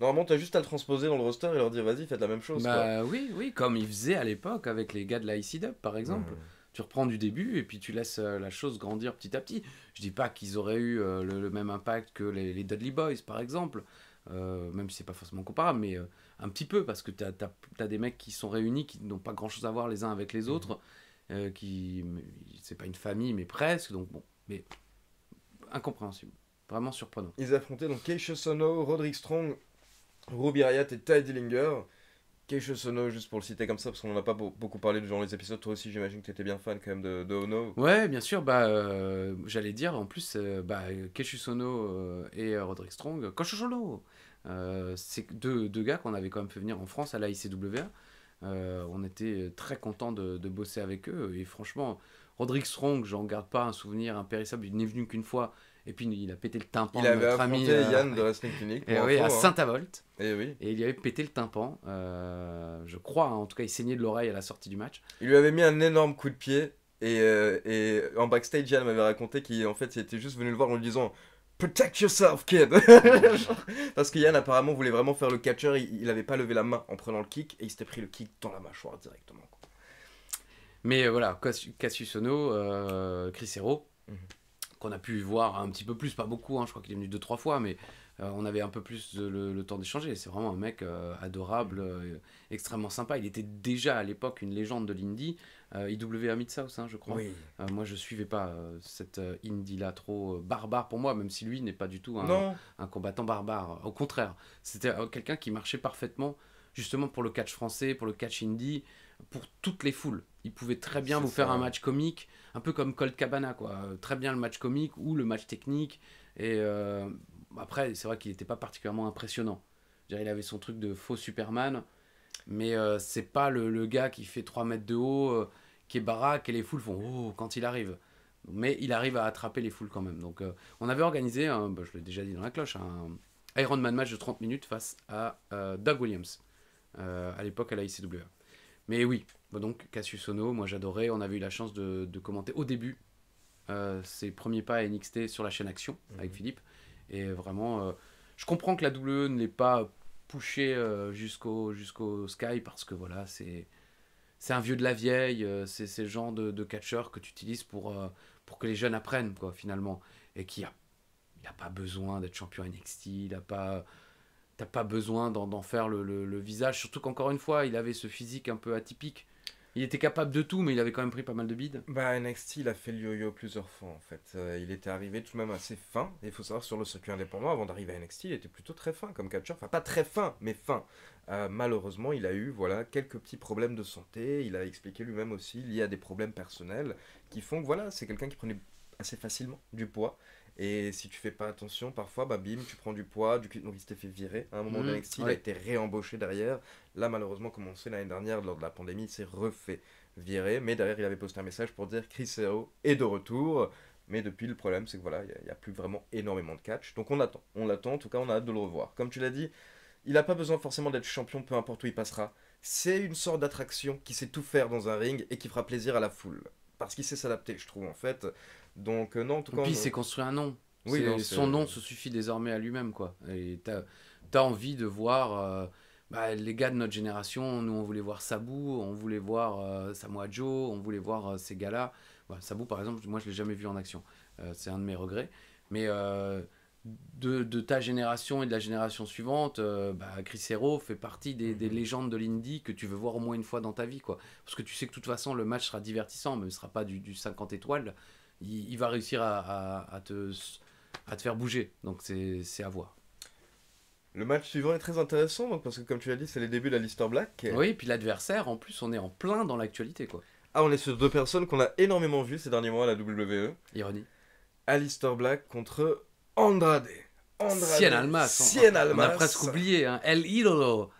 Normalement, as juste à le transposer dans le roster et leur dire vas-y, faites la même chose. Bah oui, oui, comme ils faisaient à l'époque avec les gars de la par exemple. Tu reprends du début et puis tu laisses euh, la chose grandir petit à petit. Je dis pas qu'ils auraient eu euh, le, même impact que les, Deadly Dudley Boys, par exemple. Euh, même si c'est pas forcément comparable, mais un petit peu, parce que tu as, des mecs qui sont réunis, qui n'ont pas grand chose à voir les uns avec les mhm. autres, euh, qui. C'est pas une famille, mais presque, donc bon, mais incompréhensible. Vraiment surprenant. Ils affrontaient donc Keisha Sono, Roderick Strong, Ruby Riot et Ty Dillinger. Keisho Sono, juste pour le citer comme ça, parce qu'on n'en a pas beaucoup parlé durant les épisodes. Toi aussi, j'imagine que tu étais bien fan quand même de, Ono. Ouais, bien sûr. Bah, euh, J'allais dire, en plus, euh, bah, Sono euh, et Roderick Strong, Sono C'est deux, deux, gars qu'on avait quand même fait venir en France à la ICWA. on était très contents de, de, bosser avec eux. Et franchement, Roderick Strong, j'en garde pas un souvenir impérissable. Il n'est venu qu'une fois. Et puis il a pété le tympan. Il avait notre ami, euh, Yann de Wrestling Clinic. Et oui, à hein. Saint-Avold. Et eh oui. Et il avait pété le tympan. Euh, je crois, hein. en tout cas, il saignait de l'oreille à la sortie du match. Il lui avait mis un énorme coup de pied. Et, euh, en backstage, Yann m'avait raconté qu'en fait, il était juste venu le voir en lui disant Protect yourself, kid [LAUGHS] Parce que Yann apparemment voulait vraiment faire le catcher. Il n'avait pas levé la main en prenant le kick et il s'était pris le kick dans la mâchoire directement. Mais voilà, Cassius Sono, Chris Hero. Mhm. On a pu voir un petit peu plus, pas beaucoup, hein, je crois qu'il est venu deux, trois fois, mais euh, on avait un peu plus le, temps d'échanger. C'est vraiment un mec euh, adorable, euh, extrêmement sympa. Il était déjà à l'époque une légende de l'indie, IWA mid hein, je crois. moi, je suivais pas cette indie-là trop barbare pour moi, même si lui n'est pas du tout un, un combattant barbare. Au contraire, c'était quelqu'un qui marchait parfaitement justement pour le catch français, pour le catch indie, pour toutes les foules il pouvait très bien vous faire un match comique, un peu comme Colt Cabana, quoi. Euh, très bien le match comique ou le match technique. Et euh, après, c'est vrai qu'il n'était pas particulièrement impressionnant. Il avait son truc de faux Superman, mais euh, c'est pas le, gars qui fait 3 mètres de haut, qui est baraque et les foules font oh quand il arrive. Mais il arrive à attraper les foules quand même. Donc on avait organisé, un, bah, je l'ai déjà dit dans la cloche, un Iron Man match de 30 minutes face à Doug Williams à l'époque à la ICWA. Mais oui, bah donc Cassius Ono, moi j'adorais. On avait eu la chance de, commenter au début euh, ses premiers pas à NXT sur la chaîne Action mhm. avec Philippe. Et vraiment, euh, je comprends que la WWE ne l'ait pas poussé euh, jusqu'au Sky parce que voilà, c'est c'est un vieux de la vieille, c'est ces genre de, catcheur que tu utilises pour, pour que les jeunes apprennent quoi finalement et qui a n'a pas besoin d'être champion NXT, il n'a pas t'as pas besoin d'en faire le, visage. Surtout qu'encore une fois, il avait ce physique un peu atypique. Il était capable de tout, mais il avait quand même pris pas mal de bides. Bah, NXT, il a fait le yo-yo plusieurs fois, en fait. Euh, il était arrivé tout de même assez fin. Il faut savoir, sur le circuit indépendant, avant d'arriver à NXT, il était plutôt très fin comme catcheur. Enfin, pas très fin, mais fin. Euh, malheureusement, il a eu voilà quelques petits problèmes de santé. Il a expliqué lui-même aussi, lié à des problèmes personnels, qui font que voilà, c'est quelqu'un qui prenait assez facilement du poids et si tu fais pas attention, parfois, bah bim, tu prends du poids. Du... Donc il s'était fait virer. À un moment, mmh, donné. il a été réembauché derrière. Là, malheureusement, comme on sait, l'année dernière, lors de la pandémie, il s'est refait virer. Mais derrière, il avait posté un message pour dire Chris Hero est de retour. Mais depuis, le problème, c'est que voilà, il n'y a, plus vraiment énormément de catch. Donc on attend. On l'attend. En tout cas, on a hâte de le revoir. Comme tu l'as dit, il n'a pas besoin forcément d'être champion, peu importe où il passera. C'est une sorte d'attraction qui sait tout faire dans un ring et qui fera plaisir à la foule. Parce qu'il sait s'adapter, je trouve, en fait. Donc, euh, non, en tout cas. Puis, c'est construit un nom. Oui, son nom se suffit désormais à lui-même, quoi. Et t'as as envie de voir. Euh, bah, les gars de notre génération, nous on voulait voir Sabou, on voulait voir euh, Samoa Joe, on voulait voir ces gars-là. Bah, Sabou par exemple, moi je l'ai jamais vu en action, c'est un de mes regrets. Mais de, ta génération et de la génération suivante, bah, Chris Hero fait partie des, mhm. légendes de l'indie que tu veux voir au moins une fois dans ta vie, quoi. Parce que tu sais que de toute façon le match sera divertissant, mais ce sera pas du, du 50 étoiles il, va réussir à, te, faire bouger. Donc c'est à voir. Le match suivant est très intéressant parce que, comme tu l'as dit, c'est les débuts de la Black. Oui, et puis l'adversaire, en plus, on est en plein dans l'actualité. quoi. Ah, on est sur deux personnes qu'on a énormément vues ces derniers mois à la WWE. Ironie. Alistair Black contre Andrade. Andrade. Cien Almas. Sien hein. Almas. On a presque oublié, hein. El Idolo.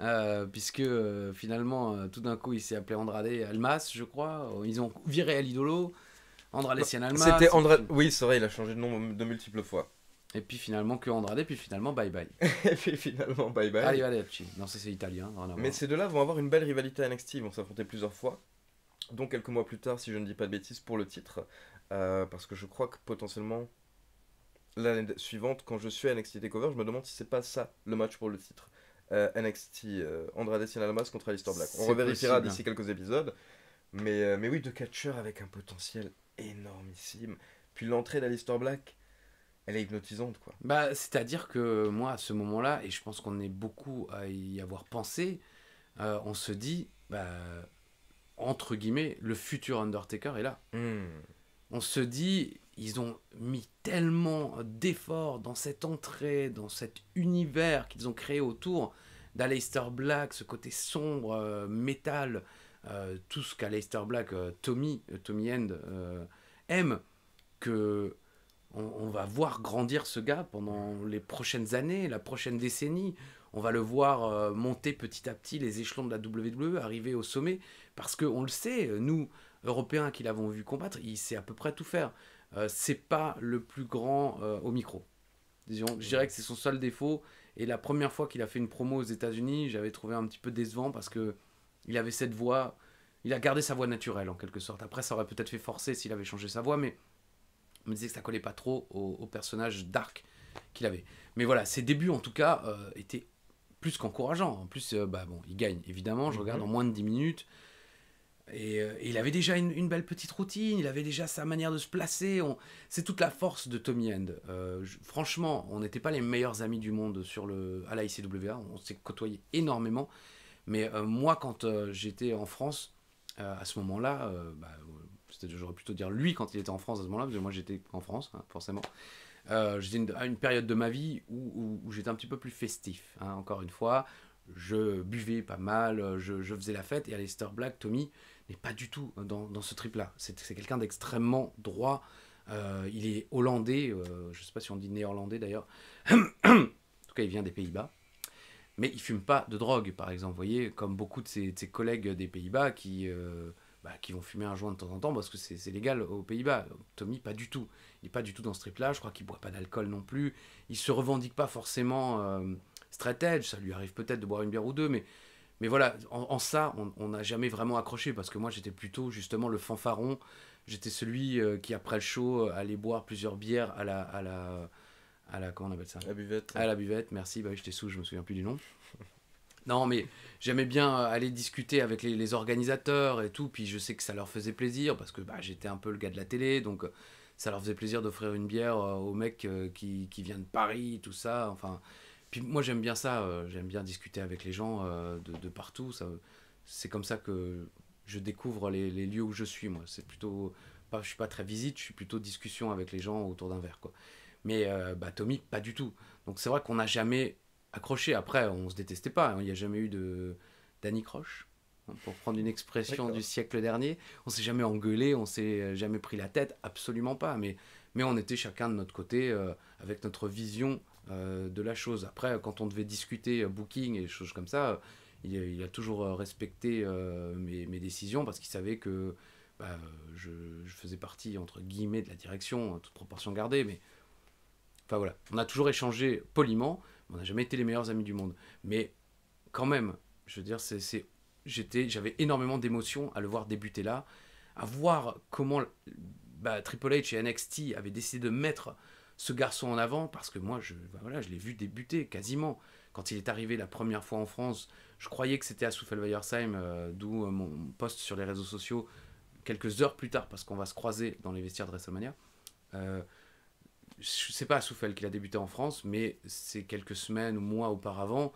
Euh, puisque euh, finalement, euh, tout d'un coup, il s'est appelé Andrade Almas, je crois. Ils ont viré El Idolo. Andrade Alma. C'était André. Oui, c'est vrai, il a changé de nom de multiples fois. Et puis finalement que Andrade, puis finalement bye bye. et puis finalement bye bye. [LAUGHS] Arrivederci. Non, c'est italien. Mais ces deux-là vont avoir une belle rivalité à NXT, ils vont s'affronter plusieurs fois. Donc quelques mois plus tard, si je ne dis pas de bêtises, pour le titre. Euh, parce que je crois que potentiellement, l'année suivante, quand je suis à NXT Takeover, je me demande si c'est pas ça le match pour le titre. Euh, NXT andré euh, Andrade contre Alistair Black. On revérifiera d'ici quelques épisodes. Mais, mais oui, deux catcheurs avec un potentiel énormissime. Puis l'entrée d'Aleister Black, elle est hypnotisante, quoi. Bah, c'est-à-dire que moi, à ce moment-là, et je pense qu'on est beaucoup à y avoir pensé, euh, on se dit, bah, entre guillemets, le futur Undertaker est là. Hmm. On se dit, ils ont mis tellement d'efforts dans cette entrée, dans cet univers qu'ils ont créé autour d'Aleister Black, ce côté sombre, euh, métal, euh, tout ce qu'à Black, euh, Tommy, euh, Tommy End aime, que on, va voir grandir ce gars pendant les prochaines années, la prochaine décennie. On va le voir monter petit à petit les échelons de la WWE, arriver au sommet, parce qu'on le sait, nous, Européens qui l'avons vu combattre, il sait à peu près tout faire. c'est pas le plus grand au micro. Disons, je dirais que c'est son seul défaut. Et la première fois qu'il a fait une promo aux États-Unis, j'avais trouvé un petit peu décevant parce que il avait cette voix, il a gardé sa voix naturelle en quelque sorte. Après, ça aurait peut-être fait forcer s'il avait changé sa voix, mais on me disait que ça collait pas trop au, personnage dark qu'il avait. Mais voilà, ses débuts en tout cas euh, étaient plus qu'encourageants. En plus, euh, bah bon, il gagne évidemment. Je mhm. regarde en moins de 10 minutes. Euh, et, il avait déjà une, belle petite routine, il avait déjà sa manière de se placer. C'est toute la force de Tommy End. franchement, on n'était pas les meilleurs amis du monde sur le, à la On s'est côtoyé énormément. Mais euh, moi, quand euh, j'étais en France, euh, à ce moment-là, bah, j'aurais plutôt dire lui quand il était en France à ce moment-là, parce que moi j'étais en France, hein, forcément. Euh, j'étais à une, période de ma vie où, j'étais un petit peu plus festif, hein. encore une fois. Je buvais pas mal, je, faisais la fête, et Alistair Black, Tommy, n'est pas du tout dans, dans ce trip-là. C'est quelqu'un d'extrêmement droit. il est hollandais, Je je sais pas si on dit néerlandais d'ailleurs. [COUGHS] en tout cas, il vient des Pays-Bas mais il fume pas de drogue, par exemple, vous voyez, comme beaucoup de ses, collègues des Pays-Bas qui, euh, bah, qui vont fumer un joint de temps en temps parce que c'est légal aux Pays-Bas. Tommy, pas du tout. Il n'est pas du tout dans ce trip-là, je crois qu'il boit pas d'alcool non plus. Il se revendique pas forcément euh, ça lui arrive peut-être de boire une bière ou deux, mais, mais voilà, en, ça, on n'a jamais vraiment accroché parce que moi, j'étais plutôt justement le fanfaron. J'étais celui euh, qui, après le show, euh, allait boire plusieurs bières à la, à la à la comment on appelle ça La buvette. À ah, la buvette, merci. Bah oui, j'étais sous, je me souviens plus du nom. [LAUGHS] non, mais j'aimais bien euh, aller discuter avec les, organisateurs et tout, puis je sais que ça leur faisait plaisir parce que bah, j'étais un peu le gars de la télé, donc euh, ça leur faisait plaisir d'offrir une bière euh, au mec qui, qui viennent de Paris, tout ça. Enfin, puis moi j'aime bien ça, j'aime bien discuter avec les gens de, partout. Ça, c'est comme ça que je découvre les, les lieux où je suis. Moi, c'est plutôt pas, je suis pas très visite, je suis plutôt discussion avec les gens autour d'un verre, quoi. Mais euh, bah, Tommy, pas du tout. Donc c'est vrai qu'on n'a jamais accroché. Après, on se détestait pas. Hein. Il n'y a jamais eu de Croche Croche hein, pour prendre une expression du siècle dernier. On s'est jamais engueulé, on s'est jamais pris la tête, absolument pas. Mais, mais on était chacun de notre côté, euh, avec notre vision euh, de la chose. Après, quand on devait discuter booking et choses comme ça, il, a toujours respecté mes, décisions parce qu'il savait que bah, je, je faisais partie, entre guillemets, de la direction, hein, toute proportion gardée. Mais Enfin voilà, on a toujours échangé poliment, on n'a jamais été les meilleurs amis du monde. Mais quand même, je veux dire, c'est, j'étais, j'avais énormément d'émotion à le voir débuter là, à voir comment bah, Triple H et NXT avaient décidé de mettre ce garçon en avant, parce que moi, je, bah, voilà, je l'ai vu débuter quasiment. Quand il est arrivé la première fois en France, je croyais que c'était à souffel euh, d'où euh, mon post sur les réseaux sociaux quelques heures plus tard, parce qu'on va se croiser dans les vestiaires de WrestleMania. Euh, je sais pas à Souffel qu'il a débuté en France, mais c'est quelques semaines ou mois auparavant,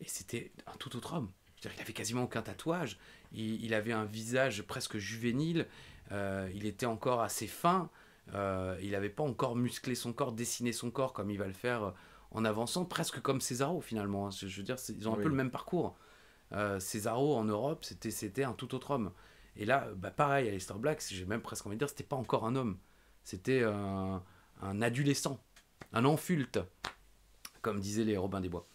et c'était un tout autre homme. il avait quasiment aucun tatouage, il, avait un visage presque juvénile, euh, il était encore assez fin, euh, il n'avait pas encore musclé son corps, dessiné son corps comme il va le faire euh, en avançant, presque comme Césaro finalement. Hein. Je, veux dire, ils ont un peu le même parcours. Euh, en Europe, c'était un tout autre homme. Et là, bah, pareil, Alistair Black, j'ai même presque envie de dire, c'était pas encore un homme. C'était un un adolescent, un enfulte, comme disaient les Robins des Bois.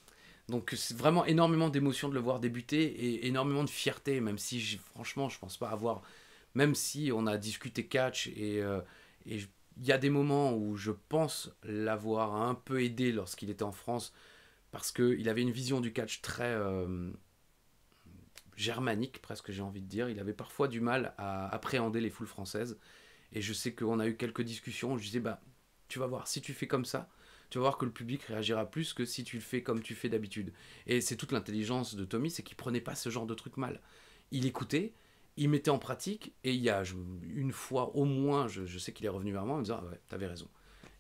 Donc c'est vraiment énormément d'émotion de le voir débuter et énormément de fierté, même si franchement je pense pas avoir, même si on a discuté catch et euh, il y a des moments où je pense l'avoir un peu aidé lorsqu'il était en France parce qu'il avait une vision du catch très euh, germanique presque j'ai envie de dire, il avait parfois du mal à appréhender les foules françaises et je sais qu'on a eu quelques discussions où je disais bah tu vas voir, si tu fais comme ça, tu vas voir que le public réagira plus que si tu le fais comme tu fais d'habitude. Et c'est toute l'intelligence de Tommy, c'est qu'il prenait pas ce genre de truc mal. Il écoutait, il mettait en pratique, et il y a une fois au moins, je, sais qu'il est revenu vers moi en me disant ah ouais, t'avais raison.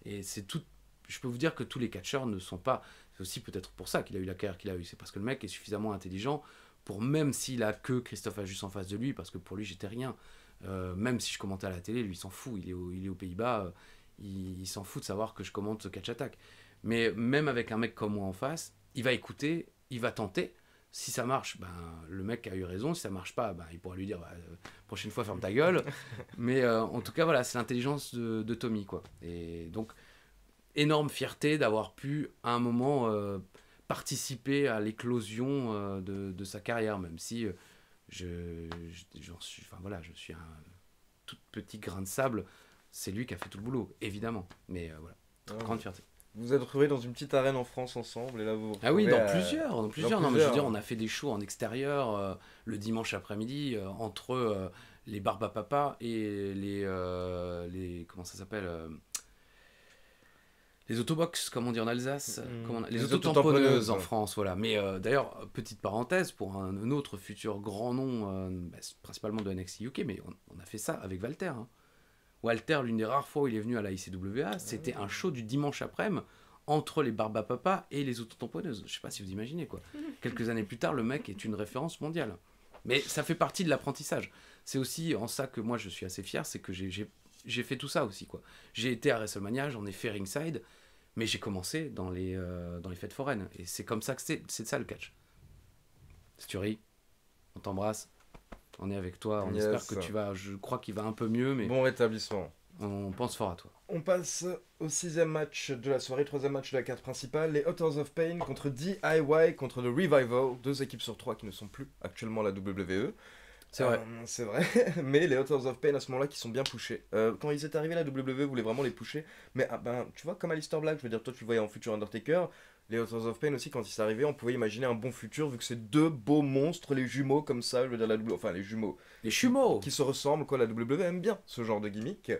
Et c'est tout. Je peux vous dire que tous les catcheurs ne sont pas. C'est aussi peut-être pour ça qu'il a eu la carrière qu'il a eu. C'est parce que le mec est suffisamment intelligent pour même s'il a que Christophe Ajus en face de lui, parce que pour lui j'étais rien. Euh, même si je commentais à la télé, lui il s'en fout. Il est, il est aux Pays-Bas, euh, il, s'en fout de savoir que je commande ce catch attack. Mais même avec un mec comme moi en face, il va écouter, il va tenter. Si ça marche, ben, le mec a eu raison. Si ça marche pas, ben, il pourra lui dire bah, euh, prochaine fois, ferme ta gueule. [LAUGHS] Mais euh, en tout cas, voilà, c'est l'intelligence de, Tommy. quoi. Et donc, énorme fierté d'avoir pu, à un moment, euh, participer à l'éclosion de, sa carrière, même si je, je suis, enfin, voilà, je suis un tout petit grain de sable c'est lui qui a fait tout le boulot, évidemment. Mais euh, voilà, ah grande fierté. Vous vous êtes retrouvés dans une petite arène en France ensemble et là vous. ah oui, dans plusieurs, dans plusieurs. je veux on a fait des shows en extérieur euh, le dimanche après-midi euh, entre les Barba Papa et les les comment ça s'appelle les autobox, comme on dit en Alsace, mm. les, les en France, voilà. Mais d'ailleurs, petite parenthèse, pour un, autre futur grand nom, bah, principalement de NXT UK, mais on, a fait ça avec Walter. Hein. Walter, l'une des rares fois où il est venu à la ICWA, ah c'était un show du dimanche après-midi entre les papa et les autotamponneuses. Je ne sais pas si vous imaginez quoi. [LAUGHS] Quelques années plus tard, le mec est une référence mondiale. Mais ça fait partie de l'apprentissage. C'est aussi en ça que moi je suis assez fier, c'est que j'ai fait tout ça aussi quoi. J'ai été à WrestleMania, j'en ai fait ringside, mais j'ai commencé dans les, euh, dans les fêtes foraines. Et c'est comme ça que c'est ça le catch. ris, on t'embrasse. On est avec toi. On espère que tu vas. Je crois qu'il va un peu mieux, mais. Bon rétablissement. On pense fort à toi. On passe au sixième match de la soirée, troisième match de la carte principale, les Authors of Pain contre DIY contre le Revival, deux équipes sur trois qui ne sont plus actuellement la WWE. C'est vrai. Euh, c'est vrai. [LAUGHS] Mais les Authors of Pain à ce moment-là qui sont bien pushés. Euh, quand ils étaient arrivés, à la WWE voulait vraiment les pousser Mais ah ben, tu vois, comme Alistair Black, je veux dire, toi tu le voyais en futur Undertaker les Authors of Pain aussi, quand ils s'arrivaient, on pouvait imaginer un bon futur vu que c'est deux beaux monstres, les jumeaux comme ça, je veux dire, la w... enfin les jumeaux. Les jumeaux Qui se ressemblent, quoi, la wm aime bien ce genre de gimmick.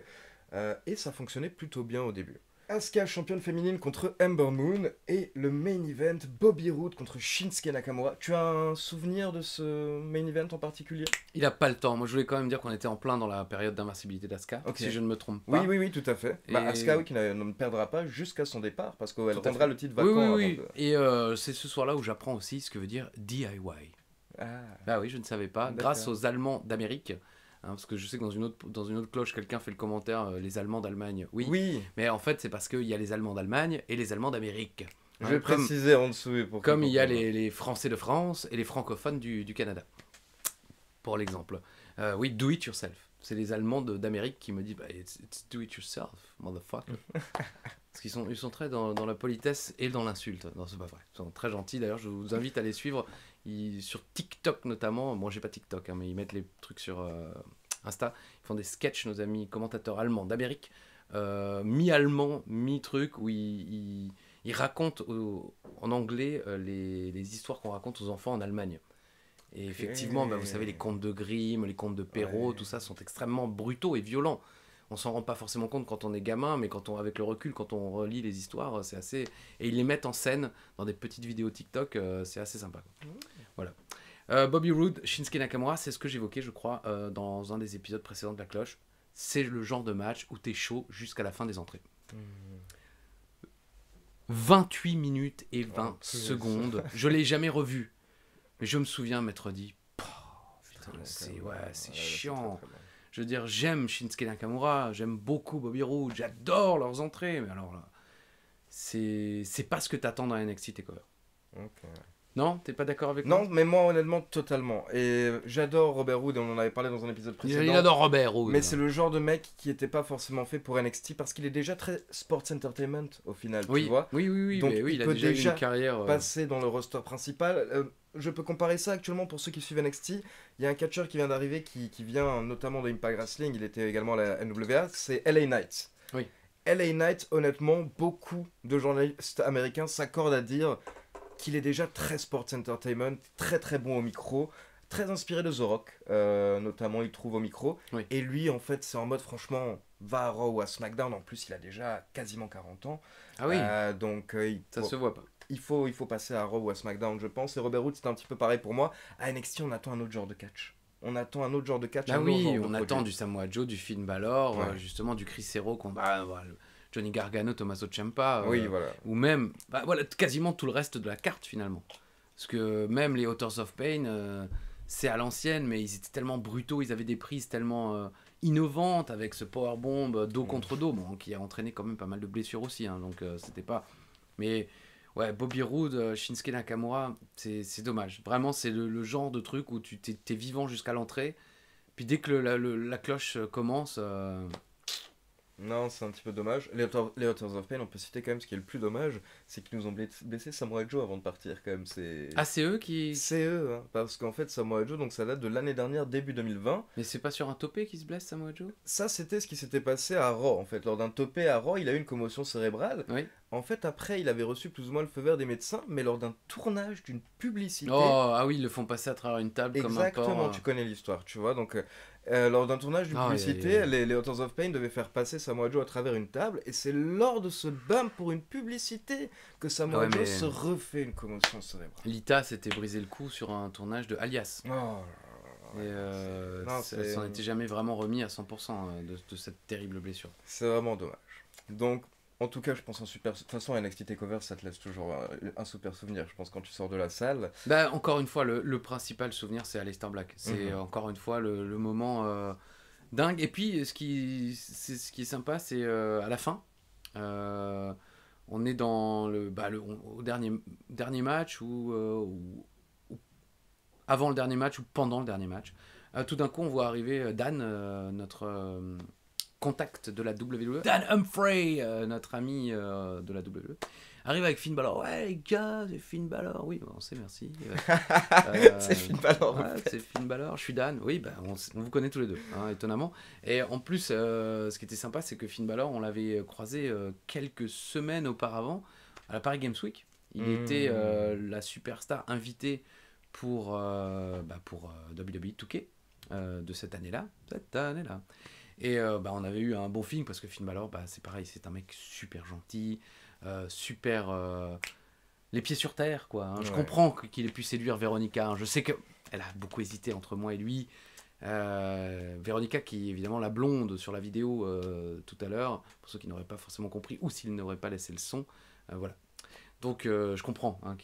Euh, et ça fonctionnait plutôt bien au début. Asuka championne féminine contre Ember Moon et le main event Bobby Roode contre Shinsuke Nakamura. Tu as un souvenir de ce main event en particulier Il a pas le temps. Moi, je voulais quand même dire qu'on était en plein dans la période d'invincibilité d'Asuka, si je ne me trompe pas. Oui, oui, oui, tout à fait. Bah, Asuka, oui, qui ne perdra pas jusqu'à son départ parce qu'elle prendra le titre vacant. Et euh, c'est ce soir-là où j'apprends aussi ce que veut dire DIY. Ah. Bah oui, je ne savais pas. Grâce aux Allemands d'Amérique Hein, parce que je sais que dans une autre, dans une autre cloche, quelqu'un fait le commentaire euh, les Allemands d'Allemagne. Oui. Mais en fait, c'est parce qu'il y a les Allemands d'Allemagne et les Allemands d'Amérique. je hein, vais préciser en dessous. comme il y a les, les, Français de France et les francophones du, du Canada. Pour l'exemple. Euh, oui, do it yourself. C'est les Allemands d'Amérique qui me disent bah, it's, do it yourself, motherfucker. [LAUGHS] Parce qu'ils sont, ils sont très dans, dans la politesse et dans l'insulte. Non, c'est pas vrai. Ils sont très gentils. D'ailleurs, je vous invite à les suivre sur TikTok notamment, moi j'ai pas TikTok, hein, mais ils mettent les trucs sur euh, Insta, ils font des sketchs, nos amis commentateurs allemands d'Amérique, euh, mi-allemand, mi-truc, où ils, racontent en anglais euh, les, histoires qu'on raconte aux enfants en Allemagne. Et effectivement, bah, vous savez, les contes de Grimm, les contes de Perrault, tout ça sont extrêmement brutaux et violents on s'en rend pas forcément compte quand on est gamin, mais quand on, avec le recul, quand on relit les histoires, c'est assez. Et ils les mettent en scène dans des petites vidéos TikTok, euh, c'est assez sympa. Voilà. Euh, Bobby Roode, Shinsuke Nakamura, c'est ce que j'évoquais, je crois, euh, dans un des épisodes précédents de La Cloche. C'est le genre de match où tu es chaud jusqu'à la fin des entrées. 28 minutes et 20 secondes. Je l'ai jamais revu. Mais je me souviens m'être dit, c'est ouais, chiant. Je veux dire, j'aime Shinsuke Nakamura, j'aime beaucoup Bobby Roode, j'adore leurs entrées, mais alors là, c'est pas ce que t'attends dans NXT Takeover. Ok. Non, t'es pas d'accord avec moi Non, mais moi honnêtement totalement. Et j'adore Robert Roode, on en avait parlé dans un épisode précédent. Il adore Robert Roode. Mais c'est le genre de mec qui n'était pas forcément fait pour NXT parce qu'il est déjà très sports entertainment au final, oui. tu vois. Oui, oui, oui. il, a déjà, une carrière. Euh, passer dans le roster principal. Euh, je peux comparer ça actuellement pour ceux qui suivent NXT. Il y a un catcheur qui vient d'arriver, qui, vient notamment de Impact Wrestling, il était également à la NWA, c'est LA Knight. LA Knight, honnêtement, beaucoup de journalistes américains s'accordent à dire qu'il est déjà très sports entertainment, très très bon au micro, très inspiré de The Rock, euh, notamment il trouve au micro. Et lui, en fait, c'est en mode franchement, va à Raw ou à SmackDown. En plus, il a déjà quasiment 40 ans. Ah oui. Euh, donc, euh, ça se voit pas il faut, il faut passer à Raw ou à SmackDown, je pense. Et Robert Roode, c'est un petit peu pareil pour moi. À NXT, on attend un autre genre de catch. On attend un autre genre de catch. Ah oui, on attend du Samoa Joe, du Finn Balor, euh, justement du Chris Hero combat. Johnny Gargano, Tommaso Ciampa, euh, oui, ou même bah, voilà, quasiment tout le reste de la carte finalement. Parce que même les Authors of Pain, euh, c'est à l'ancienne, mais ils étaient tellement brutaux, ils avaient des prises tellement innovantes avec ce powerbomb dos contre dos, qui a entraîné quand même pas mal de blessures aussi. Hein, donc c'était pas. Mais ouais, Bobby Roode, euh, Shinsuke Nakamura, c'est dommage. Vraiment, c'est le, genre de truc où tu es vivant jusqu'à l'entrée, puis dès que la, cloche euh, commence, euh, non, c'est un petit peu dommage. Les Authors, of Pain, on peut citer quand même ce qui est le plus dommage, c'est qu'ils nous ont blessé Samurai Joe avant de partir quand même. C'est... Ah, c'est eux qui. C'est eux, hein, parce qu'en fait, Samurai Joe, donc ça date de l'année dernière, début 2020. Mais c'est pas sur un topé qui se blesse Samurai Joe Ça, c'était ce qui s'était passé à Raw en fait. Lors d'un topé à Raw, il a eu une commotion cérébrale. Oui. En fait, après, il avait reçu plus ou moins le feu vert des médecins, mais lors d'un tournage d'une publicité. Oh, ah oui, ils le font passer à travers une table comme un Exactement, tu connais l'histoire, tu vois. Donc, euh, euh, lors d'un tournage du ah, publicité, Les, Authors of Pain devaient faire passer Samoa Joe à travers une table, et c'est lors de ce bam pour une publicité que Samoa Joe se refait une commotion cérébrale. Lita s'était brisé le cou sur un tournage de Alias. Oh, et euh, ça s'en était jamais vraiment remis à 100% euh, de, de cette terrible blessure. C'est vraiment dommage. Donc en tout cas, je pense en super. De toute façon, NXT Takeover, ça te laisse toujours un, super souvenir. Je pense quand tu sors de la salle. Bah, encore une fois, le, principal souvenir, c'est Aleister Black. C'est mhm. euh, encore une fois le, moment euh, dingue. Et puis, ce qui, c'est, ce qui est sympa, c'est euh, à la fin. on est dans le, bah, le au dernier, dernier match ou, avant le dernier match ou pendant le dernier match. tout d'un coup, on voit arriver Dan, notre contact de la WWE, Dan Humphrey, euh, notre ami euh, de la WWE, arrive avec Finn Balor. Ouais, les gars, c'est Finn Balor. Oui, on sait, merci. [LAUGHS] c'est euh, Finn Balor. C'est Finn Balor. Je suis Dan. Oui, ben, on, vous connaît tous les deux, hein, étonnamment. Et en plus, ce qui était sympa, c'est que Finn Balor, on l'avait croisé quelques semaines auparavant à la Paris Games Week. Il hmm. était la superstar invitée pour, bah, pour WWE 2K de cette année-là. Cette année-là. Et euh, bah, on avait eu un bon film parce que Finn Balor, bah, c'est pareil, c'est un mec super gentil, euh, super. Euh, les pieds sur terre, quoi. Hein. Je comprends qu'il ait pu séduire Véronica. Hein. Je sais qu'elle a beaucoup hésité entre moi et lui. Véronica, qui est évidemment la blonde sur la vidéo tout à l'heure, pour ceux qui n'auraient pas forcément compris ou s'ils n'auraient pas laissé le son. voilà. Donc je comprends hein,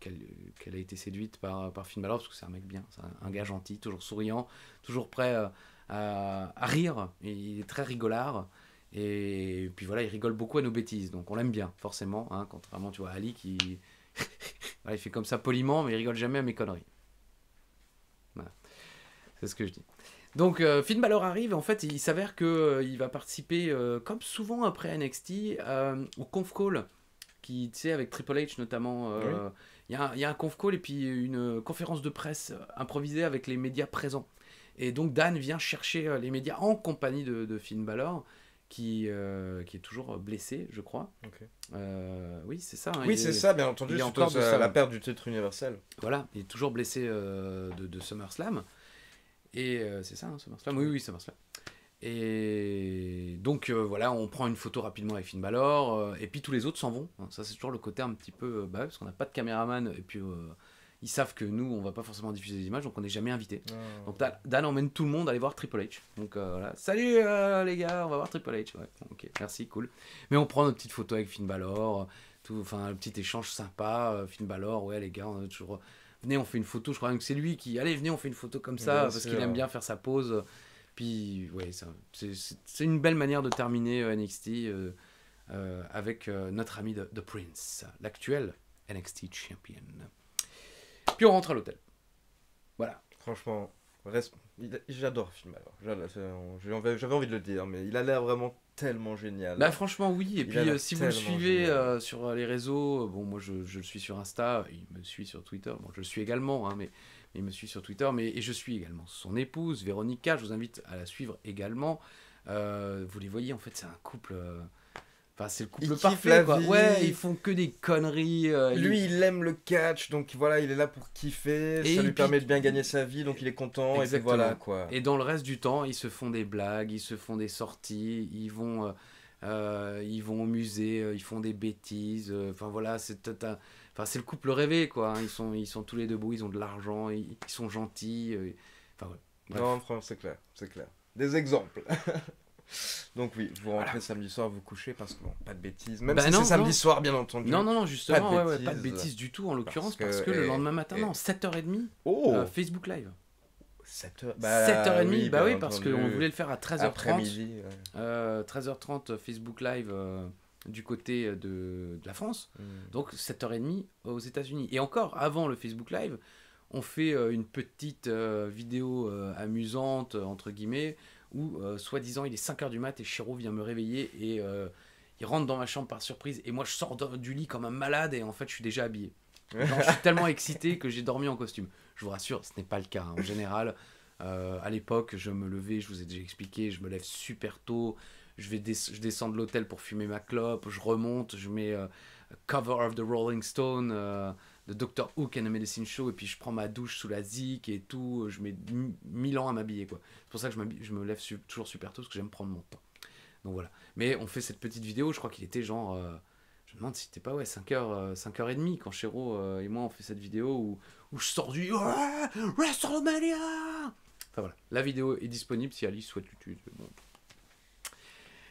qu'elle a été séduite par, par Finn Balor, parce que c'est un mec bien, un, gars gentil, toujours souriant, toujours prêt à, rire. Il est très rigolard. Et puis voilà, il rigole beaucoup à nos bêtises. Donc on l'aime bien, forcément. Hein, contrairement, tu vois, à Ali qui. [LAUGHS] il fait comme ça poliment, mais il rigole jamais à mes conneries. Voilà. C'est ce que je dis. Donc euh, Finn Balor arrive, en fait, il s'avère qu'il euh, il va participer, euh, comme souvent après NXT, au conf call, qui, tu sais, avec Triple H notamment. Il y, a un conf call et puis une conférence de presse improvisée avec les médias présents. Et donc Dan vient chercher euh, les médias en compagnie de, de Finn Balor. Qui, euh, qui est toujours blessé, je crois. Euh, oui, c'est ça. Hein, oui, c'est ça, bien entendu. Il est encore la perte du titre universel. Voilà, il est toujours blessé de, de, SummerSlam. Et c'est ça, hein, SummerSlam Oui, oui, SummerSlam. Et donc voilà, on prend une photo rapidement avec Finn Balor, et puis tous les autres s'en vont. Hein, ça, c'est toujours le côté un petit peu. Bah parce qu'on n'a pas de caméraman, et puis ils savent que nous, on va pas forcément diffuser des images, donc on n'est jamais invité. Ah. Donc Dan, emmène tout le monde aller voir Triple H. Donc euh, voilà, salut euh, les gars, on va voir Triple H. ok, merci, cool. Mais on prend nos petites photos avec Finn Balor, tout, enfin un petit échange sympa. Euh, Finn Balor, ouais les gars, on a toujours. Venez, on fait une photo. Je crois que c'est lui qui. Allez, venez, on fait une photo comme ça parce qu'il aime bien faire sa pose. Puis ouais, c'est une belle manière de terminer NXT avec notre ami de, Prince, l'actuel NXT champion puis on rentre à l'hôtel. Voilà. Franchement, j'adore le film J'avais envie de le dire, mais il a l'air vraiment tellement génial. Bah franchement oui, et puis euh, si vous le suivez euh, sur euh, les réseaux, bon moi je, le suis sur Insta, il me suit sur Twitter, je le suis également, hein, mais, il me suit sur Twitter, mais et je suis également son épouse, Véronica, je vous invite à la suivre également. vous les voyez en fait c'est un couple... Enfin, c'est le couple parfait, Ouais, ils font que des conneries. Euh, lui, il... aime le catch, donc voilà, il est là pour kiffer. ça lui permet de bien gagner sa vie, donc il est content. Et voilà, quoi. Et dans le reste du temps, ils se font des blagues, ils se font des sorties, ils vont, euh, euh, ils vont au musée, ils font des bêtises. Enfin voilà, c'est enfin, c'est le couple rêvé, quoi. Hein. Ils sont, ils sont tous les deux beaux, ils ont de l'argent, ils, sont gentils. Non, c'est clair, c'est clair. Des exemples. [LAUGHS] Donc oui, vous rentrez samedi soir, vous couchez parce que bon, pas de bêtises. Même bah si c'est samedi soir, bien entendu. Non, non, non, justement, pas de, bêtises, du tout en l'occurrence parce, que, le lendemain matin, non, 7h30, euh, Facebook Live. 7h... Bah, 30 bah oui, parce qu'on voulait le faire à 13h30. 13h30 euh, Facebook Live euh, du côté de, la France. Hmm. Donc 7h30 aux États-Unis. Et encore, avant le Facebook Live, on fait une petite vidéo amusante, entre guillemets, où euh, soi-disant il est 5h du mat et Chiro vient me réveiller et euh, il rentre dans ma chambre par surprise et moi je sors du lit comme un malade et en fait je suis déjà habillé. [LAUGHS] je suis tellement excité que j'ai dormi en costume. Je vous rassure, ce n'est pas le cas. Hein. En général, euh, à l'époque, je me levais, je vous ai déjà expliqué, je me lève super tôt, je, vais je descends de l'hôtel pour fumer ma clope, je remonte, je mets Cover of the Rolling Stone de Dr Hook and a Medicine Show, et puis je prends ma douche sous la zik et tout, je mets mille ans à m'habiller, quoi. C'est pour ça que je, je me lève toujours super tôt, parce que j'aime prendre mon temps. Donc voilà. Mais on fait cette petite vidéo, je crois qu'il était genre... Euh, je me demande si c'était pas ouais, 5h, euh, 5h30 quand Chéro euh, et moi on fait cette vidéo où, je sors du... WrestleMania Enfin voilà, la vidéo est disponible si Alice souhaite l'utiliser.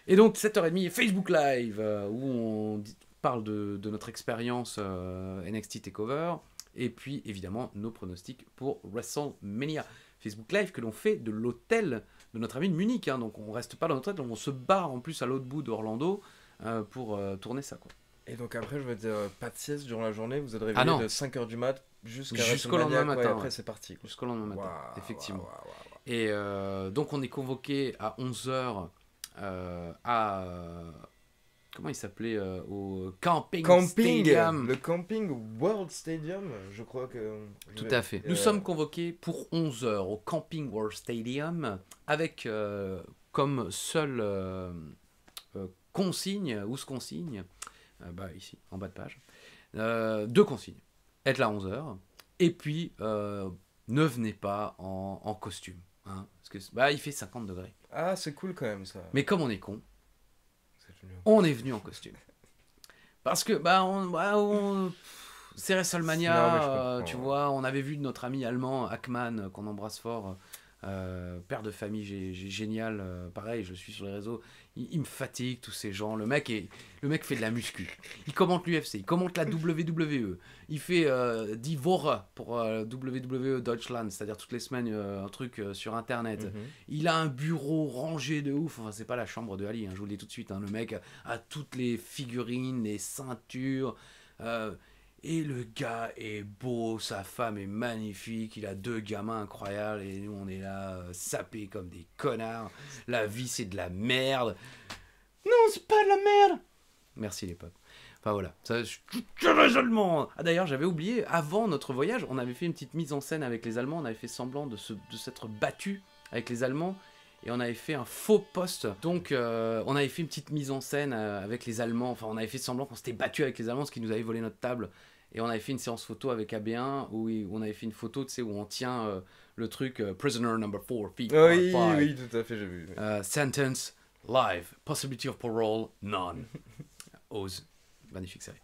Et donc 7h30, et Facebook Live, où on dit parle de, notre expérience euh, NXT Takeover, et puis évidemment nos pronostics pour WrestleMania. Facebook Live que l'on fait de l'hôtel de notre ami de Munich, hein. donc on reste pas dans notre hôtel, on se barre en plus à l'autre bout d'Orlando euh, pour euh, tourner ça. Quoi. Et donc après, je vais dire, pas de sieste durant la journée, vous êtes réveillé ah de 5h du mat jusqu'à jusqu'au lendemain matin. après, c'est parti. Jusqu'au lendemain matin, effectivement. Et donc, on est convoqué à 11h à Comment il s'appelait euh, au Camping, camping Stadium. Le Camping World Stadium, je crois que. Tout à fait. Nous euh, sommes convoqués pour 11 heures au Camping World Stadium avec euh, comme seule consigne, ou se consigne, bah, ici, en bas de page, deux consignes. Être là à 11 h et puis ne venez pas en, costume. Hein, parce que bah, il fait 50 degrés. Ah, c'est cool quand même ça. Mais comme on est con, on est venu en costume. Parce que, bah, on. Bah, c'est WrestleMania, euh, tu vois, on avait vu notre ami allemand Ackman euh, qu'on embrasse fort, euh, euh, père de famille j'ai, génial, euh, pareil, je suis sur les réseaux, il, me fatigue tous ces gens. Le mec, le mec fait de la muscu, il commente l'UFC, il commente la WWE, il fait euh, Divora pour WWE Deutschland, c'est-à-dire toutes les semaines un truc sur internet. Mhm. Il a un bureau rangé de ouf, enfin, c'est pas la chambre de Ali, hein, je vous le dis tout de suite. Hein. le mec a, toutes les figurines, les ceintures. Et le gars est beau, sa femme est magnifique, il a deux gamins incroyables et nous on est là euh, sapés comme des connards. La vie c'est de la merde. Non, c'est pas de la merde. Merci les potes. Enfin voilà, ça je le Ah d'ailleurs, j'avais oublié avant notre voyage, on avait fait une petite mise en scène avec les Allemands, on avait fait semblant de de s'être battu avec les Allemands et on avait fait un faux poste. Donc euh, on avait fait une petite mise en scène euh, avec les Allemands, enfin on avait fait semblant qu'on s'était battu avec les Allemands ce qui nous avaient volé notre table. Et on avait fait une séance photo avec AB1 où on avait fait une photo tu sais, où on tient euh, le truc Prisoner number 4, ah Oui, oui, tout à fait, j'ai vu. sentence, live, possibility of parole, none. [LAUGHS] Ose. Magnifique série.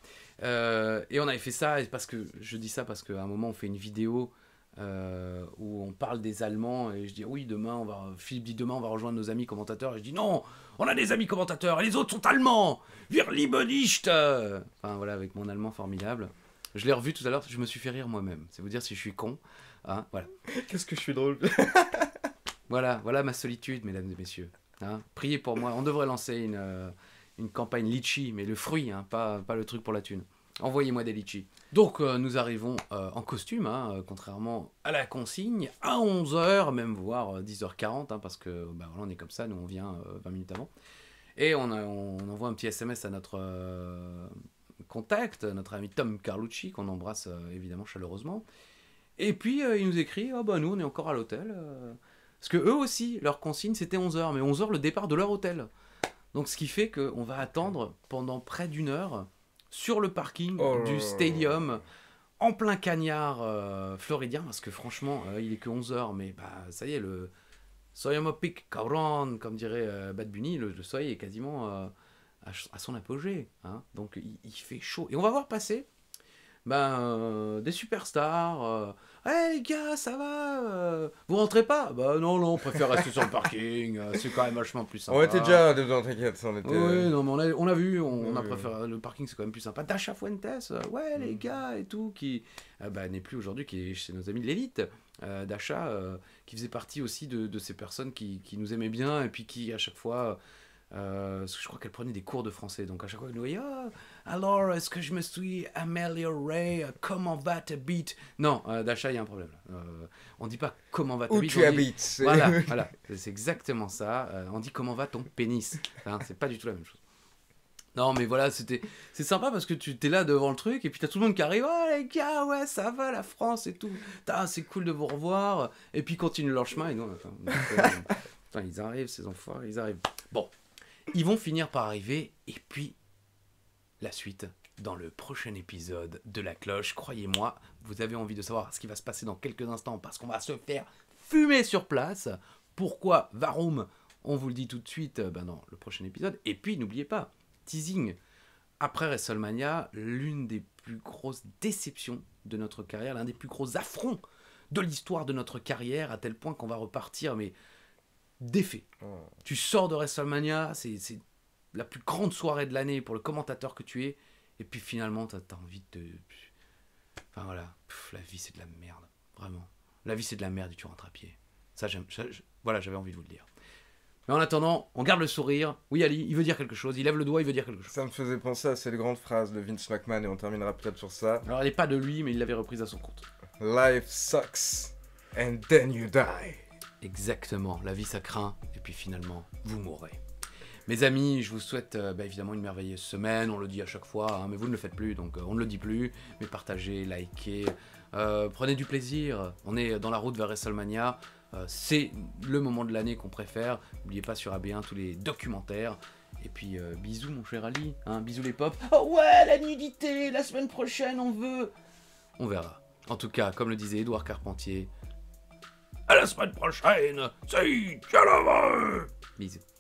et on avait fait ça parce que je dis ça parce qu'à un moment on fait une vidéo euh, où on parle des Allemands et je dis oui demain on va Philippe dit demain on va rejoindre nos amis commentateurs et je dis non on a des amis commentateurs et les autres sont allemands wir lieben nicht enfin voilà avec mon allemand formidable je l'ai revu tout à l'heure je me suis fait rire moi-même c'est vous dire si je suis con hein, voilà [LAUGHS] qu'est-ce que je suis drôle [LAUGHS] voilà voilà ma solitude mesdames et messieurs hein, priez pour moi on devrait lancer une, euh, une campagne litchi mais le fruit hein, pas pas le truc pour la thune Envoyez-moi des litchis. Donc euh, nous arrivons euh, en costume, hein, euh, contrairement à la consigne, à 11h, même voire 10h40, hein, parce que bah, voilà, on est comme ça, nous on vient 20 minutes avant. Et on, envoie un petit SMS à notre contact, notre ami Tom Carlucci, qu'on embrasse évidemment chaleureusement. Et puis il nous écrit, oh, bah nous on est encore à l'hôtel. Parce que eux aussi, leur consigne c'était 11h, mais 11h le départ de leur hôtel. Donc ce qui fait qu'on va attendre pendant près d'une heure sur le parking oh du stadium en plein cagnard euh, floridien parce que franchement euh, il est que 11h mais bah ça y est le soyamopic cabron comme dirait euh, Bad Bunny le, le, est quasiment à, son apogée hein. donc il, fait chaud et on va voir passer ben, des superstars hey, eh, les gars, ça va euh, Vous rentrez pas Bah non, non, on préfère rester sur le parking, euh, c'est quand même vachement plus sympa. On était déjà dedans, t'inquiète, on était. Oui, non, mais on a, vu, on, a préféré, le parking c'est quand même plus sympa. Dasha Fuentes, euh, ouais, les mm. gars, et tout, qui bah, n'est plus aujourd'hui, qui est chez nos amis de l'élite. d'achat, qui faisait partie aussi de, ces personnes qui, nous aimaient bien et puis qui, à chaque fois, je crois qu'elle prenait des cours de français, donc à chaque fois, elle nous voyait, oh, alors est-ce que je me suis amélioré Comment va ta bite Non, euh, d'achat, il y a un problème. Euh, on euh, dit pas comment va ta bite. Où tu habites. Voilà, [LAUGHS] voilà. c'est exactement ça. Euh, on dit comment va ton pénis. Enfin, c'est pas du tout la même chose. Non, mais voilà, c'était c'est sympa parce que tu t'es là devant le truc et puis tu as tout le monde qui arrive. Oh les gars, ouais, ça va la France et tout. Ah, c'est cool de vous revoir. Et puis ils continuent leur chemin et non. Euh, [LAUGHS] ils arrivent, ces enfants, ils arrivent. Bon, ils vont finir par arriver et puis la suite dans le prochain épisode de La Cloche. Croyez-moi, vous avez envie de savoir ce qui va se passer dans quelques instants parce qu'on va se faire fumer sur place. Pourquoi Varum On vous le dit tout de suite dans euh, ben le prochain épisode. Et puis, n'oubliez pas, teasing. Après WrestleMania, l'une des plus grosses déceptions de notre carrière, l'un des plus gros affronts de l'histoire de notre carrière, à tel point qu'on va repartir, mais défait. Oh. Tu sors de WrestleMania, c'est la plus grande soirée de l'année pour le commentateur que tu es, et puis finalement, t'as as envie de. Enfin voilà, la vie c'est de la merde, vraiment. La vie c'est de la merde et tu rentres à pied. Ça, j'aime. Voilà, j'avais envie de vous le dire. Mais en attendant, on garde le sourire. Oui, Ali, il veut dire quelque chose. Il lève le doigt, il veut dire quelque chose. Ça me faisait penser à cette grande phrase de Vince McMahon et on terminera peut-être sur ça. Alors, elle n'est pas de lui, mais il l'avait reprise à son compte. Life sucks and then you die. Exactement, la vie ça craint et puis finalement, vous mourrez. Mes amis, je vous souhaite euh, bah, évidemment une merveilleuse semaine. On le dit à chaque fois, hein, mais vous ne le faites plus, donc euh, on ne le dit plus. Mais partagez, likez, euh, prenez du plaisir. On est dans la route vers WrestleMania. c'est le moment de l'année qu'on préfère. N'oubliez pas sur AB1 tous les documentaires. Et puis bisous mon cher Ali, hein, bisous les pop. Oh ouais, la nudité, la semaine prochaine on veut. On verra. En tout cas, comme le disait Édouard Carpentier, à la semaine prochaine, si, Bisous.